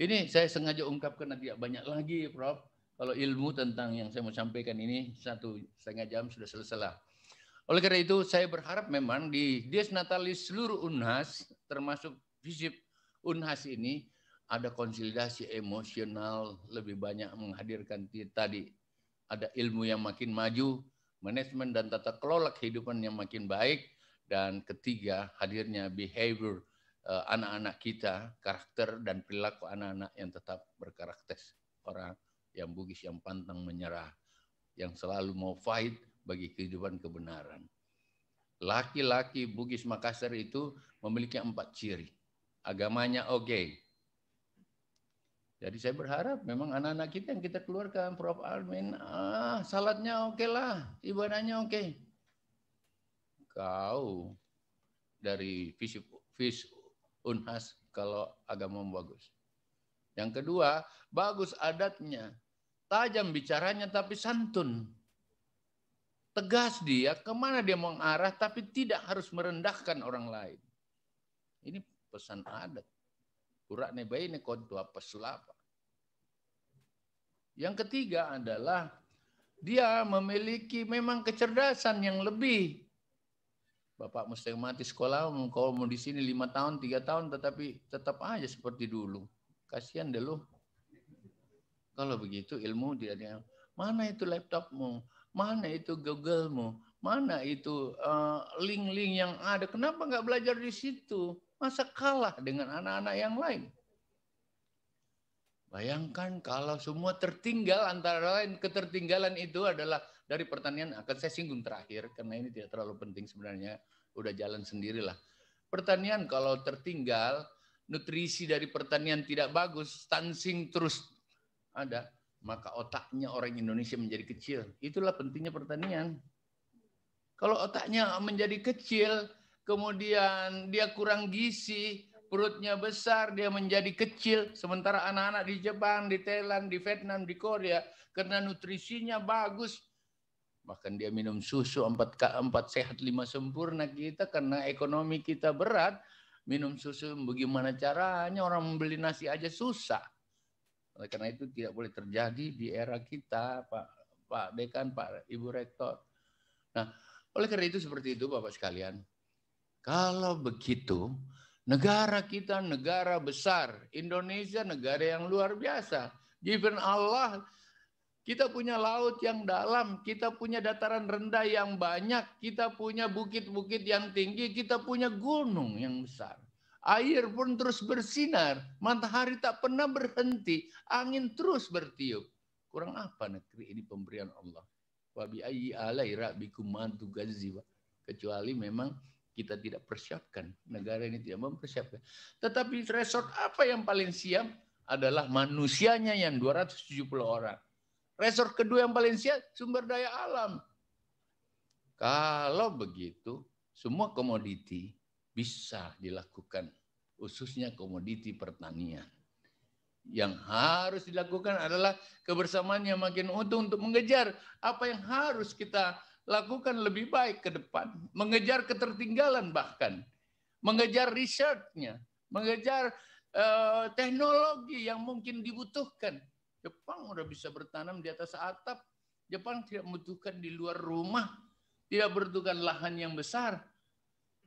A: Ini saya sengaja ungkapkan nanti banyak lagi, Prof. Kalau ilmu tentang yang saya mau sampaikan ini satu setengah jam sudah selesai Oleh karena itu saya berharap memang di des Natalis seluruh Unhas termasuk visip Unhas ini ada konsolidasi emosional, lebih banyak menghadirkan tadi ada ilmu yang makin maju, manajemen dan tata kelola kehidupan yang makin baik, dan ketiga hadirnya behavior eh, anak-anak kita, karakter dan perilaku anak-anak yang tetap berkarakter orang yang bugis, yang pantang menyerah, yang selalu mau fight bagi kehidupan kebenaran. Laki-laki Bugis Makassar itu memiliki empat ciri. Agamanya oke, okay. Jadi saya berharap memang anak-anak kita yang kita keluarkan, Prof. Almin, ah, salatnya oke okay lah, ibadahnya oke. Okay. Kau dari FIS, Unhas kalau agama bagus. Yang kedua, bagus adatnya, tajam bicaranya tapi santun. Tegas dia, kemana dia mengarah tapi tidak harus merendahkan orang lain. Ini pesan adat. Urak nebaine kontua pesulapa. Yang ketiga adalah dia memiliki memang kecerdasan yang lebih. Bapak mesti mati sekolah, kalau mau di sini lima tahun, tiga tahun, tetapi tetap aja seperti dulu. Kasihan deh lu. Kalau begitu ilmu dia ada. Mana itu laptopmu? Mana itu Googlemu? Mana itu eh, link-link uh, yang ada? Kenapa nggak belajar di situ? Masa kalah dengan anak-anak yang lain? Bayangkan kalau semua tertinggal antara lain ketertinggalan itu adalah dari pertanian akan saya singgung terakhir karena ini tidak terlalu penting sebenarnya udah jalan sendirilah. Pertanian kalau tertinggal nutrisi dari pertanian tidak bagus, stunting terus ada, maka otaknya orang Indonesia menjadi kecil. Itulah pentingnya pertanian. Kalau otaknya menjadi kecil, kemudian dia kurang gizi, perutnya besar, dia menjadi kecil. Sementara anak-anak di Jepang, di Thailand, di Vietnam, di Korea, karena nutrisinya bagus, bahkan dia minum susu 4K, 4 sehat, 5 sempurna kita karena ekonomi kita berat, minum susu bagaimana caranya orang membeli nasi aja susah. Oleh karena itu tidak boleh terjadi di era kita, Pak Pak Dekan, Pak Ibu Rektor. Nah, oleh karena itu seperti itu Bapak sekalian. Kalau begitu, negara kita negara besar, Indonesia negara yang luar biasa. Given Allah, kita punya laut yang dalam, kita punya dataran rendah yang banyak, kita punya bukit-bukit yang tinggi, kita punya gunung yang besar. Air pun terus bersinar, matahari tak pernah berhenti, angin terus bertiup. Kurang apa negeri ini pemberian Allah? Wabi ayyi alai rabbikum Kecuali memang kita tidak persiapkan, negara ini tidak mempersiapkan. Tetapi resort apa yang paling siap adalah manusianya yang 270 orang. Resort kedua yang paling siap sumber daya alam. Kalau begitu, semua komoditi bisa dilakukan, khususnya komoditi pertanian. Yang harus dilakukan adalah kebersamaan yang makin utuh untuk mengejar apa yang harus kita lakukan lebih baik ke depan, mengejar ketertinggalan bahkan, mengejar risetnya, mengejar uh, teknologi yang mungkin dibutuhkan. Jepang udah bisa bertanam di atas atap, Jepang tidak membutuhkan di luar rumah, tidak membutuhkan lahan yang besar.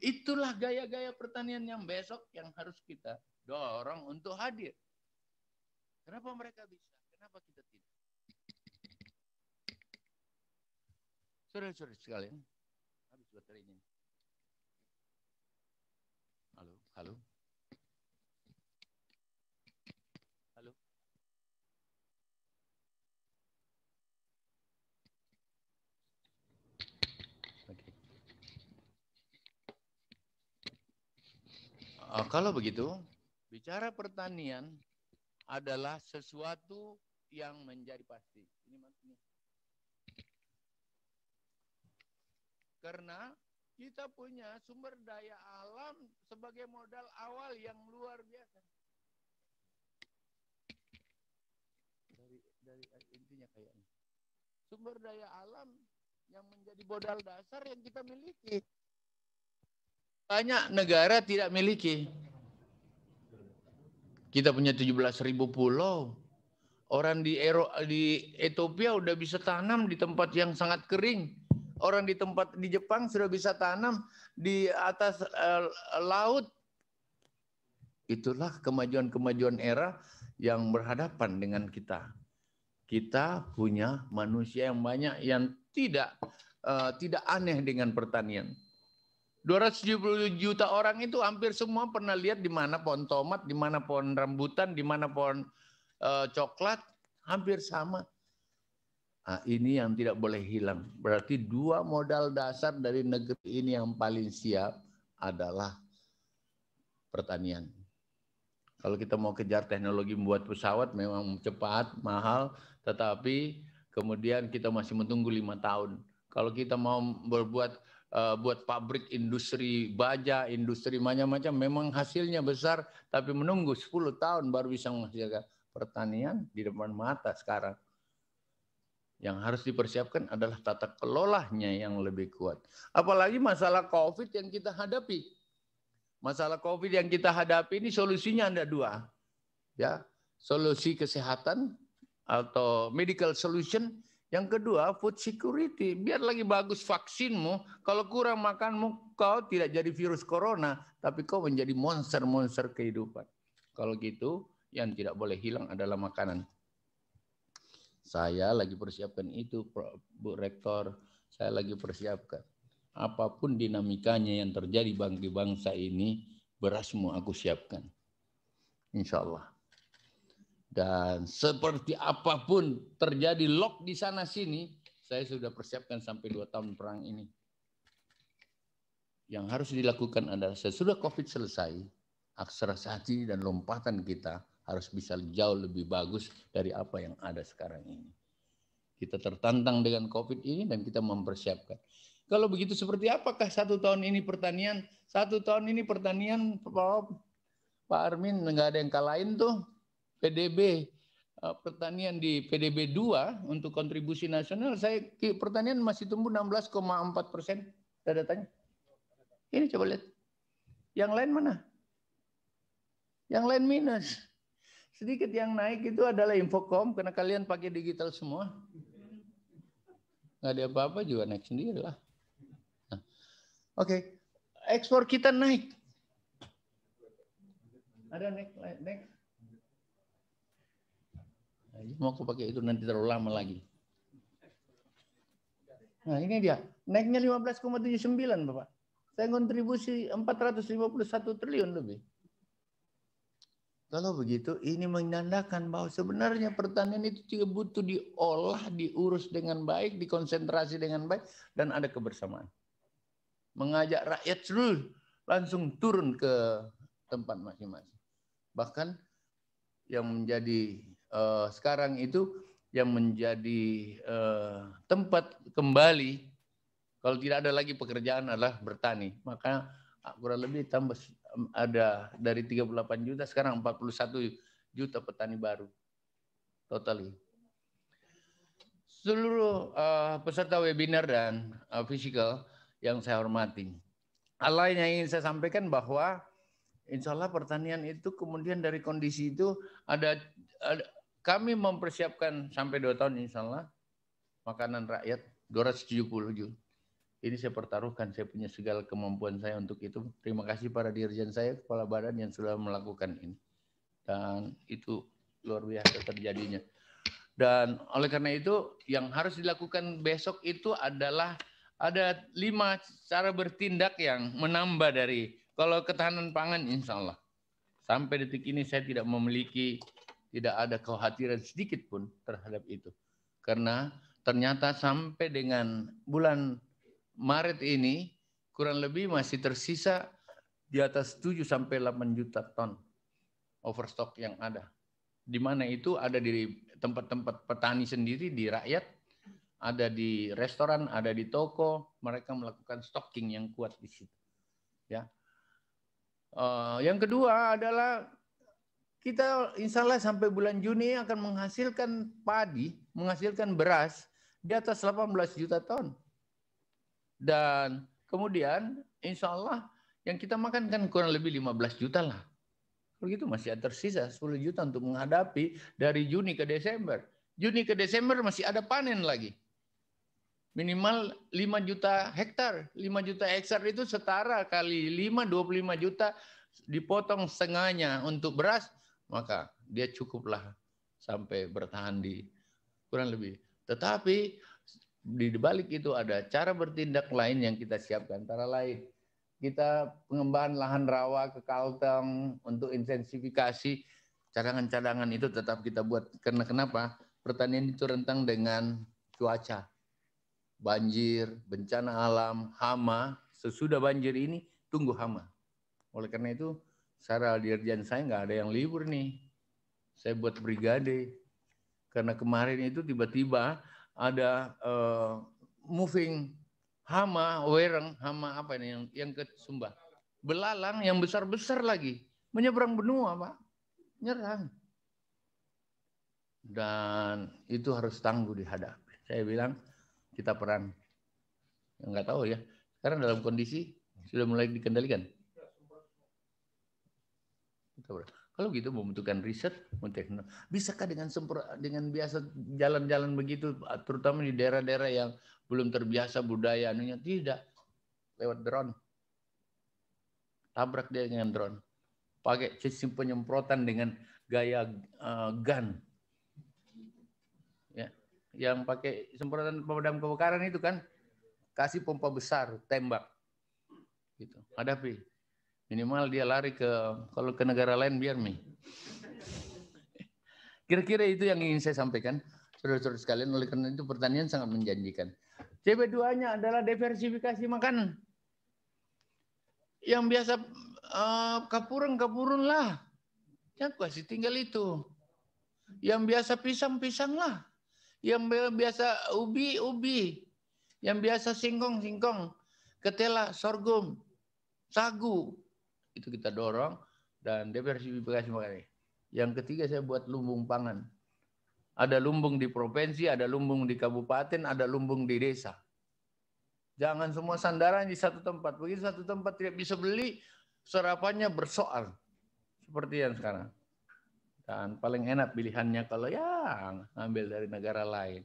A: Itulah gaya-gaya pertanian yang besok yang harus kita dorong untuk hadir. Kenapa mereka bisa? Kenapa kita tidak? Saudara-saudara sekalian, habis ini. Halo, halo. Halo. Okay. Uh, eh, kalau begitu, bicara pertanian adalah sesuatu yang menjadi pasti. Ini mas. Karena kita punya sumber daya alam sebagai modal awal yang luar biasa. Dari dari eh, intinya kayaknya. Sumber daya alam yang menjadi modal dasar yang kita miliki. Banyak negara tidak miliki. Kita punya 17 ribu pulau. Orang di Ero, di Ethiopia udah bisa tanam di tempat yang sangat kering orang di tempat di Jepang sudah bisa tanam di atas uh, laut. Itulah kemajuan-kemajuan era yang berhadapan dengan kita. Kita punya manusia yang banyak yang tidak uh, tidak aneh dengan pertanian. 270 juta orang itu hampir semua pernah lihat di mana pohon tomat, di mana pohon rambutan, di mana pohon uh, coklat, hampir sama. Nah, ini yang tidak boleh hilang. Berarti dua modal dasar dari negeri ini yang paling siap adalah pertanian. Kalau kita mau kejar teknologi membuat pesawat memang cepat, mahal, tetapi kemudian kita masih menunggu lima tahun. Kalau kita mau berbuat uh, buat pabrik industri baja, industri macam-macam, memang hasilnya besar, tapi menunggu 10 tahun baru bisa menghasilkan pertanian di depan mata sekarang. Yang harus dipersiapkan adalah tata kelolanya yang lebih kuat. Apalagi masalah COVID yang kita hadapi. Masalah COVID yang kita hadapi ini solusinya ada dua. Ya, solusi kesehatan atau medical solution. Yang kedua, food security. Biar lagi bagus vaksinmu, kalau kurang makanmu, kau tidak jadi virus corona, tapi kau menjadi monster-monster kehidupan. Kalau gitu, yang tidak boleh hilang adalah makanan. Saya lagi persiapkan itu, Bu Rektor. Saya lagi persiapkan. Apapun dinamikanya yang terjadi bagi bangsa ini, berasmu aku siapkan. Insya Allah. Dan seperti apapun terjadi lock di sana-sini, saya sudah persiapkan sampai dua tahun perang ini. Yang harus dilakukan adalah sesudah COVID selesai, aksara saji dan lompatan kita harus bisa jauh lebih bagus dari apa yang ada sekarang ini. Kita tertantang dengan COVID ini dan kita mempersiapkan. Kalau begitu seperti apakah satu tahun ini pertanian? Satu tahun ini pertanian Pak Armin nggak ada yang kalahin tuh PDB eh, pertanian di PDB 2 untuk kontribusi nasional saya pertanian masih tumbuh 16,4 persen ada datanya. Ini coba lihat. Yang lain mana? Yang lain minus. Sedikit yang naik itu adalah Infocom karena kalian pakai digital semua. Nggak ada apa-apa juga naik sendiri lah. Nah, oke, okay. ekspor kita naik. Ada next next nah, Mau aku pakai itu nanti terlalu lama lagi. Nah ini dia, naiknya 15,79 Bapak. Saya kontribusi 451 triliun lebih. Kalau begitu, ini menandakan bahwa sebenarnya pertanian itu juga butuh diolah, diurus dengan baik, dikonsentrasi dengan baik, dan ada kebersamaan. Mengajak rakyat seluruh langsung turun ke tempat masing-masing. Bahkan yang menjadi uh, sekarang itu yang menjadi uh, tempat kembali kalau tidak ada lagi pekerjaan adalah bertani. Maka kurang lebih tambah ada dari 38 juta sekarang 41 juta petani baru totally. Seluruh uh, peserta webinar dan uh, physical yang saya hormati. Hal lain yang ingin saya sampaikan bahwa insya Allah pertanian itu kemudian dari kondisi itu ada, ada kami mempersiapkan sampai dua tahun insya Allah makanan rakyat 270 juta ini saya pertaruhkan, saya punya segala kemampuan saya untuk itu. Terima kasih para dirjen saya, kepala badan yang sudah melakukan ini. Dan itu luar biasa terjadinya. Dan oleh karena itu, yang harus dilakukan besok itu adalah ada lima cara bertindak yang menambah dari kalau ketahanan pangan insya Allah. Sampai detik ini saya tidak memiliki, tidak ada kekhawatiran sedikit pun terhadap itu. Karena ternyata sampai dengan bulan Maret ini kurang lebih masih tersisa di atas 7 sampai 8 juta ton overstock yang ada. Di mana itu ada di tempat-tempat petani sendiri di rakyat, ada di restoran, ada di toko, mereka melakukan stocking yang kuat di situ. Ya. Uh, yang kedua adalah kita insya Allah sampai bulan Juni akan menghasilkan padi, menghasilkan beras di atas 18 juta ton. Dan kemudian insya Allah yang kita makan kan kurang lebih 15 juta lah. Begitu masih ada tersisa 10 juta untuk menghadapi dari Juni ke Desember. Juni ke Desember masih ada panen lagi. Minimal 5 juta hektar. 5 juta hektar itu setara kali 5 25 juta dipotong setengahnya untuk beras, maka dia cukuplah sampai bertahan di kurang lebih. Tetapi di balik itu ada cara bertindak lain yang kita siapkan. Antara lain, kita pengembangan lahan rawa ke Kalteng untuk intensifikasi cadangan-cadangan itu tetap kita buat. Karena kenapa? Pertanian itu rentang dengan cuaca. Banjir, bencana alam, hama. Sesudah banjir ini, tunggu hama. Oleh karena itu, secara dirjen saya nggak ada yang libur nih. Saya buat brigade. Karena kemarin itu tiba-tiba ada uh, moving hama, wereng, hama apa ini yang yang ke Sumba. Belalang yang besar-besar lagi menyeberang benua, Pak. Nyerang. Dan itu harus tangguh dihadapi. Saya bilang kita perang. Enggak ya, tahu ya. Sekarang dalam kondisi sudah mulai dikendalikan. Kita berang. Kalau gitu membutuhkan riset, teknologi. Bisakah dengan sempur dengan biasa jalan-jalan begitu, ah, terutama di daerah-daerah yang belum terbiasa budaya anunya tidak lewat drone. Tabrak dia dengan drone. Pakai sistem penyemprotan dengan gaya uh, gun. Ya, yang pakai semprotan pemadam kebakaran itu kan kasih pompa besar, tembak. Gitu. Hadapi Minimal dia lari ke kalau ke negara lain biar mi. Kira-kira itu yang ingin saya sampaikan. Saudara-saudara sekalian, oleh karena itu pertanian sangat menjanjikan. CB2-nya adalah diversifikasi makanan. Yang biasa kapurung eh, kapurun uh, lah. Yang kasih tinggal itu. Yang biasa pisang-pisang lah. Yang biasa ubi-ubi. Yang biasa singkong-singkong. Ketela, sorghum, sagu, itu kita dorong dan diversifikasi makanya Yang ketiga saya buat lumbung pangan. Ada lumbung di provinsi, ada lumbung di kabupaten, ada lumbung di desa. Jangan semua sandaran di satu tempat. Begitu satu tempat tidak bisa beli, serapannya bersoal. Seperti yang sekarang. Dan paling enak pilihannya kalau yang ambil dari negara lain.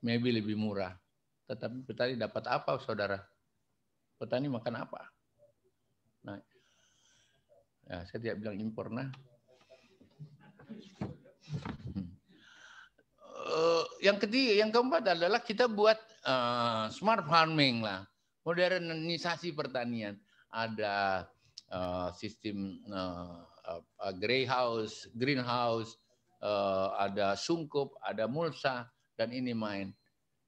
A: Maybe lebih murah. Tetapi petani dapat apa, saudara? Petani makan apa? ya saya tidak bilang impor nah. Uh, yang ketiga, yang keempat adalah kita buat uh, smart farming lah, modernisasi pertanian. Ada uh, sistem uh, uh, greenhouse, greenhouse, uh, ada sungkup, ada mulsa, dan ini main.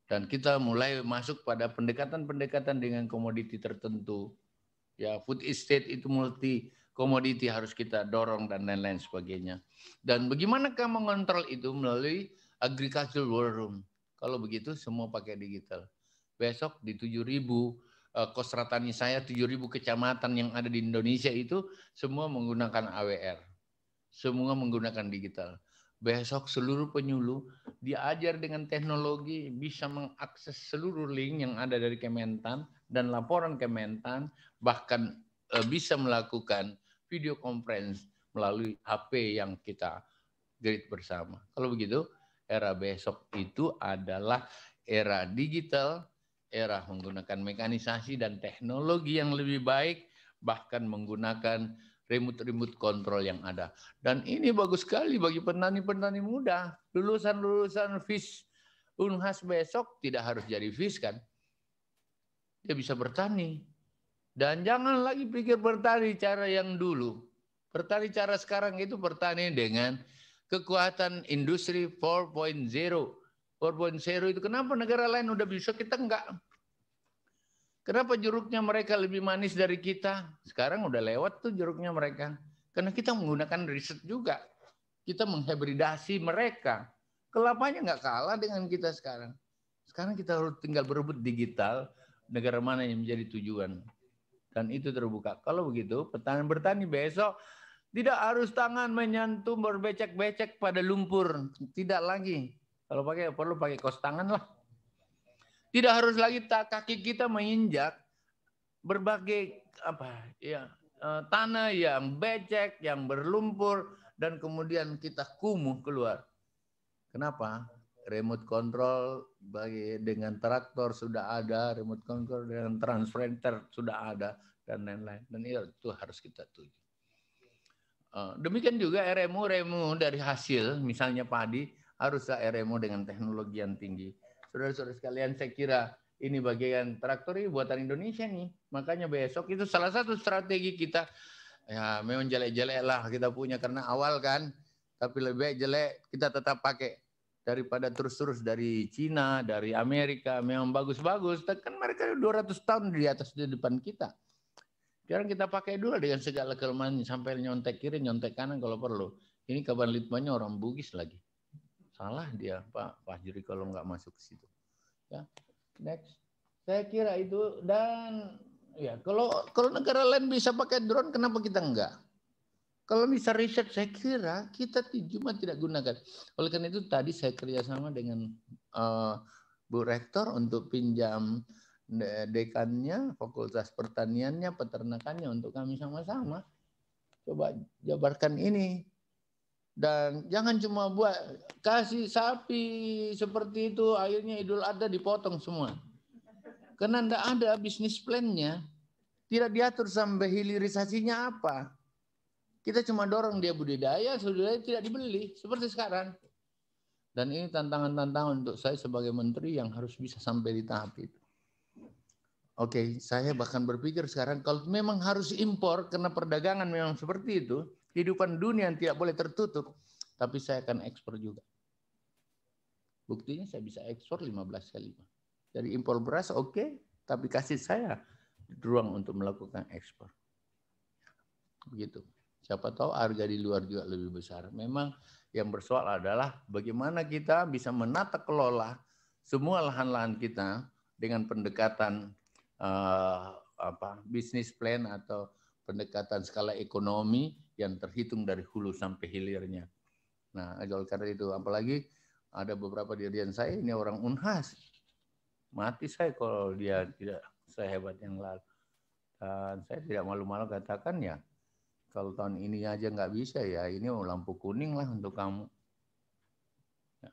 A: Dan kita mulai masuk pada pendekatan-pendekatan dengan komoditi tertentu. Ya, food estate itu multi komoditi harus kita dorong dan lain-lain sebagainya. Dan bagaimanakah mengontrol itu melalui agricultural war room. Kalau begitu semua pakai digital. Besok di 7000 eh, kos kosratani saya 7000 kecamatan yang ada di Indonesia itu semua menggunakan AWR. Semua menggunakan digital. Besok seluruh penyuluh diajar dengan teknologi bisa mengakses seluruh link yang ada dari Kementan dan laporan Kementan bahkan eh, bisa melakukan video conference melalui HP yang kita grid bersama. Kalau begitu, era besok itu adalah era digital, era menggunakan mekanisasi dan teknologi yang lebih baik, bahkan menggunakan remote-remote control yang ada. Dan ini bagus sekali bagi petani-petani muda. Lulusan-lulusan FIS Unhas besok tidak harus jadi FIS kan. Dia bisa bertani, dan jangan lagi pikir bertani cara yang dulu. Bertani cara sekarang itu bertani dengan kekuatan industri 4.0. 4.0 itu kenapa negara lain udah bisa kita enggak? Kenapa jeruknya mereka lebih manis dari kita? Sekarang udah lewat tuh jeruknya mereka. Karena kita menggunakan riset juga. Kita menghibridasi mereka. Kelapanya nggak kalah dengan kita sekarang. Sekarang kita harus tinggal berebut digital. Negara mana yang menjadi tujuan? dan itu terbuka. Kalau begitu, petani bertani besok tidak harus tangan menyentuh berbecek-becek pada lumpur. Tidak lagi. Kalau pakai perlu pakai kos tangan lah. Tidak harus lagi tak kaki kita menginjak berbagai apa ya eh, tanah yang becek, yang berlumpur dan kemudian kita kumuh keluar. Kenapa? remote control bagi dengan traktor sudah ada, remote control dengan transferenter sudah ada dan lain-lain. Dan iya, itu harus kita tuju. Eh, demikian juga RMU, RMU dari hasil, misalnya padi, harus RMU dengan teknologi yang tinggi. Saudara-saudara sekalian, saya kira ini bagian traktor ini buatan Indonesia nih. Makanya besok itu salah satu strategi kita. Ya, memang jelek-jelek lah kita punya karena awal kan. Tapi lebih jelek kita tetap pakai daripada terus-terus dari Cina, dari Amerika, memang bagus-bagus. Kan mereka 200 tahun di atas di depan kita. Sekarang kita pakai dulu dengan segala kelemahannya sampai nyontek kiri, nyontek kanan kalau perlu. Ini kabar litmanya orang Bugis lagi. Salah dia Pak Fajri kalau nggak masuk ke situ. Ya. Next. Saya kira itu dan ya kalau kalau negara lain bisa pakai drone kenapa kita enggak? Kalau bisa riset, saya kira kita cuma tidak gunakan. Oleh karena itu tadi saya kerjasama dengan uh, Bu Rektor untuk pinjam dekannya, fakultas pertaniannya, peternakannya untuk kami sama-sama. Coba jabarkan ini. Dan jangan cuma buat kasih sapi seperti itu, akhirnya Idul ada dipotong semua. Karena tidak ada bisnis plannya, tidak diatur sampai hilirisasinya apa kita cuma dorong dia budidaya, saudara tidak dibeli seperti sekarang. Dan ini tantangan-tantangan untuk saya sebagai menteri yang harus bisa sampai di tahap itu. Oke, okay, saya bahkan berpikir sekarang kalau memang harus impor karena perdagangan memang seperti itu, kehidupan dunia yang tidak boleh tertutup, tapi saya akan ekspor juga. Buktinya saya bisa ekspor 15 kali. Dari impor beras oke, okay, tapi kasih saya ruang untuk melakukan ekspor. Begitu. Siapa tahu harga di luar juga lebih besar. Memang yang bersoal adalah bagaimana kita bisa menata kelola semua lahan-lahan kita dengan pendekatan uh, apa bisnis plan atau pendekatan skala ekonomi yang terhitung dari hulu sampai hilirnya. Nah, oleh karena itu, apalagi ada beberapa dirian saya ini orang unhas, mati saya kalau dia tidak sehebat yang lalu. Dan saya tidak malu-malu katakan ya, kalau tahun ini aja nggak bisa ya, ini lampu kuning lah untuk kamu. Ya.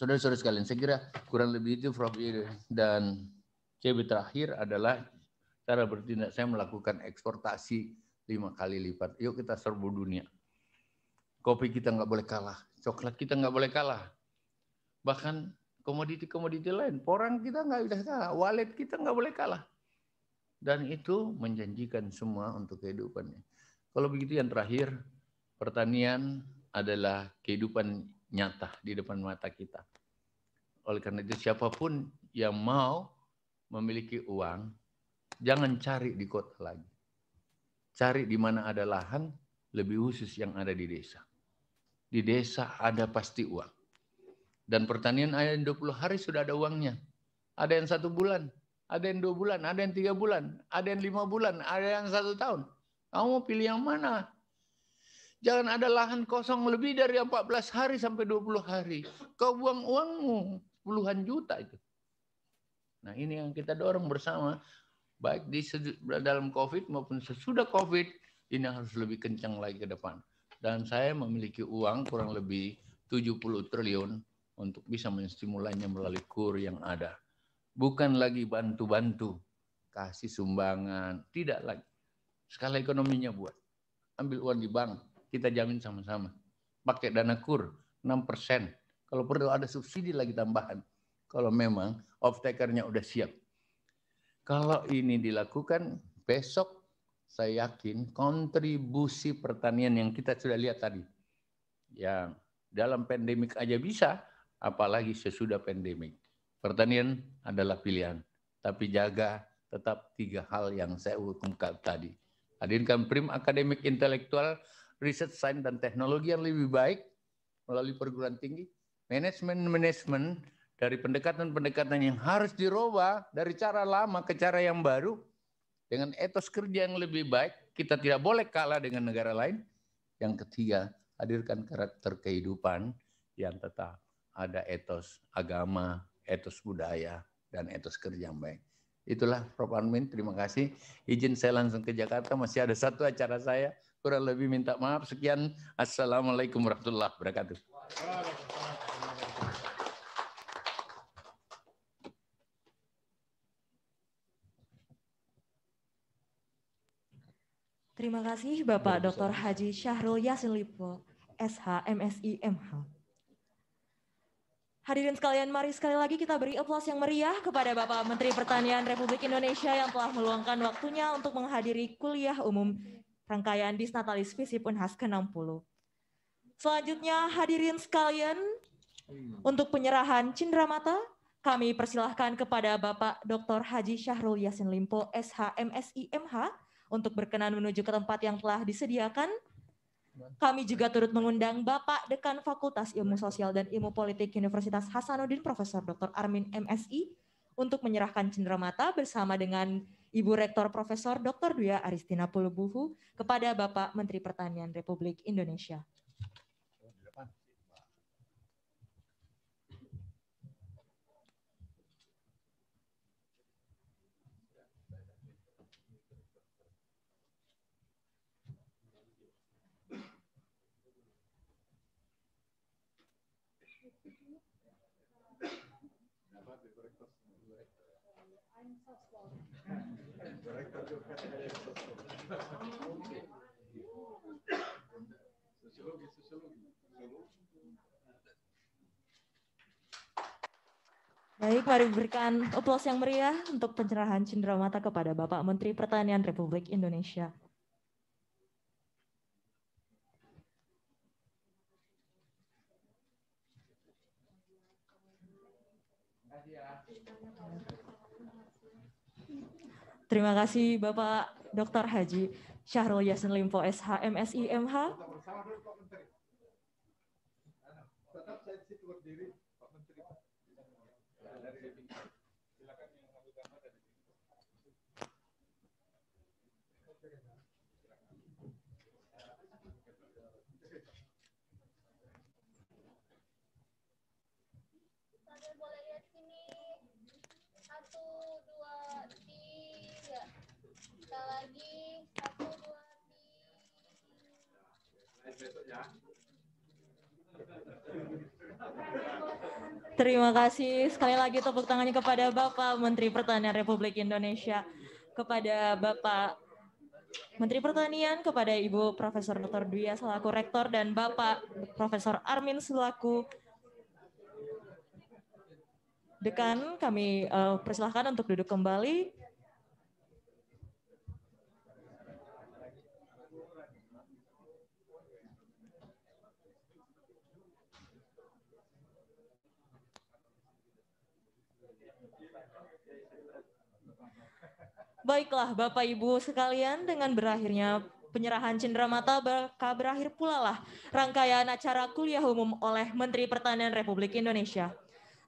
A: Saudara-saudara sekalian, saya kira kurang lebih itu Prof. dan CB terakhir adalah cara bertindak saya melakukan eksportasi lima kali lipat. Yuk kita serbu dunia. Kopi kita nggak boleh kalah, coklat kita nggak boleh kalah. Bahkan komoditi-komoditi lain, porang kita nggak bisa kalah, wallet kita nggak boleh kalah. Dan itu menjanjikan semua untuk kehidupannya. Kalau begitu yang terakhir, pertanian adalah kehidupan nyata di depan mata kita. Oleh karena itu siapapun yang mau memiliki uang, jangan cari di kota lagi. Cari di mana ada lahan, lebih khusus yang ada di desa. Di desa ada pasti uang. Dan pertanian ada yang 20 hari sudah ada uangnya. Ada yang satu bulan, ada yang dua bulan, ada yang tiga bulan, ada yang lima bulan, ada yang satu tahun. Kamu mau pilih yang mana? Jangan ada lahan kosong lebih dari 14 hari sampai 20 hari. Kau buang uangmu puluhan juta itu. Nah ini yang kita dorong bersama. Baik di dalam COVID maupun sesudah COVID. Ini harus lebih kencang lagi ke depan. Dan saya memiliki uang kurang lebih 70 triliun untuk bisa menstimulannya melalui kur yang ada. Bukan lagi bantu-bantu. Kasih sumbangan. Tidak lagi skala ekonominya buat. Ambil uang di bank, kita jamin sama-sama. Pakai dana kur 6 persen. Kalau perlu ada subsidi lagi tambahan. Kalau memang off takernya udah siap. Kalau ini dilakukan besok saya yakin kontribusi pertanian yang kita sudah lihat tadi yang dalam pandemik aja bisa apalagi sesudah pandemik. Pertanian adalah pilihan, tapi jaga tetap tiga hal yang saya kemukakan tadi. Hadirkan prim akademik intelektual, riset sains dan teknologi yang lebih baik melalui perguruan tinggi. Manajemen-manajemen dari pendekatan-pendekatan yang harus diroba dari cara lama ke cara yang baru dengan etos kerja yang lebih baik. Kita tidak boleh kalah dengan negara lain. Yang ketiga, hadirkan karakter kehidupan yang tetap ada etos agama, etos budaya, dan etos kerja yang baik. Itulah Prof. Armin, terima kasih. Izin saya langsung ke Jakarta, masih ada satu acara saya. Kurang lebih minta maaf. Sekian. Assalamualaikum warahmatullahi wabarakatuh.
D: Terima kasih Bapak Dr. Haji Syahrul Yasin Lipo, SH, MSI, MH. Hadirin sekalian, mari sekali lagi kita beri aplaus yang meriah kepada Bapak Menteri Pertanian Republik Indonesia yang telah meluangkan waktunya untuk menghadiri kuliah umum rangkaian Disnatalis Visip Unhas ke-60. Selanjutnya, hadirin sekalian, untuk penyerahan cindramata, kami persilahkan kepada Bapak Dr. Haji Syahrul Yasin Limpo, SH, MSI, untuk berkenan menuju ke tempat yang telah disediakan kami juga turut mengundang Bapak Dekan Fakultas Ilmu Sosial dan Ilmu Politik Universitas Hasanuddin Profesor Dr. Armin MSI untuk menyerahkan cenderamata bersama dengan Ibu Rektor Profesor Dr. Dwi Aristina Pulubuhu kepada Bapak Menteri Pertanian Republik Indonesia. Baik, mari berikan aplaus yang meriah untuk pencerahan cindera mata kepada Bapak Menteri Pertanian Republik Indonesia. Terima kasih Bapak Dr. Haji Syahrul Yasin Limpo SH MSI MH. Terima kasih sekali lagi tepuk tangannya kepada Bapak Menteri Pertanian Republik Indonesia, kepada Bapak Menteri Pertanian, kepada Ibu Profesor Dr. Dwi selaku Rektor dan Bapak Profesor Armin selaku Dekan. Kami uh, persilahkan untuk duduk kembali. Baiklah Bapak Ibu sekalian dengan berakhirnya penyerahan cenderamata mata berakhir pula lah rangkaian acara kuliah umum oleh Menteri Pertanian Republik Indonesia.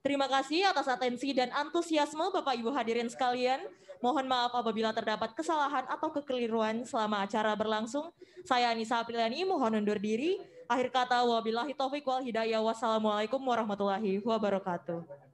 D: Terima kasih atas atensi dan antusiasme Bapak Ibu hadirin sekalian. Mohon maaf apabila terdapat kesalahan atau kekeliruan selama acara berlangsung. Saya Anissa Apriliani mohon undur diri. Akhir kata wabillahi taufiq wal hidayah. Wassalamualaikum warahmatullahi wabarakatuh.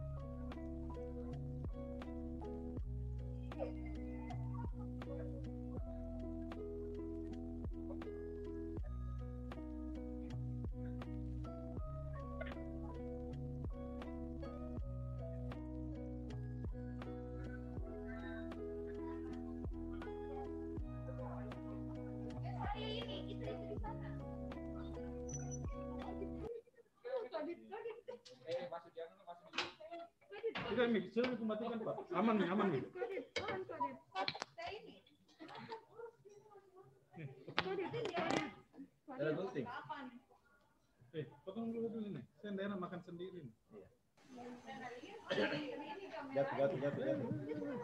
C: saya mic, silahkan dimatikan Pak. Aman nih, aman nih. Ada gunting. Eh, potong dulu dulu nih. Saya tidak makan sendiri nih. Jatuh, jatuh, jatuh, jatuh.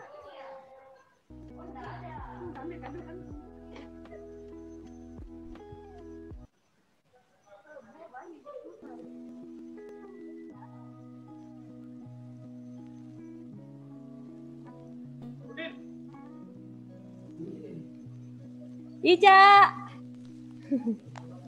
A: Ica.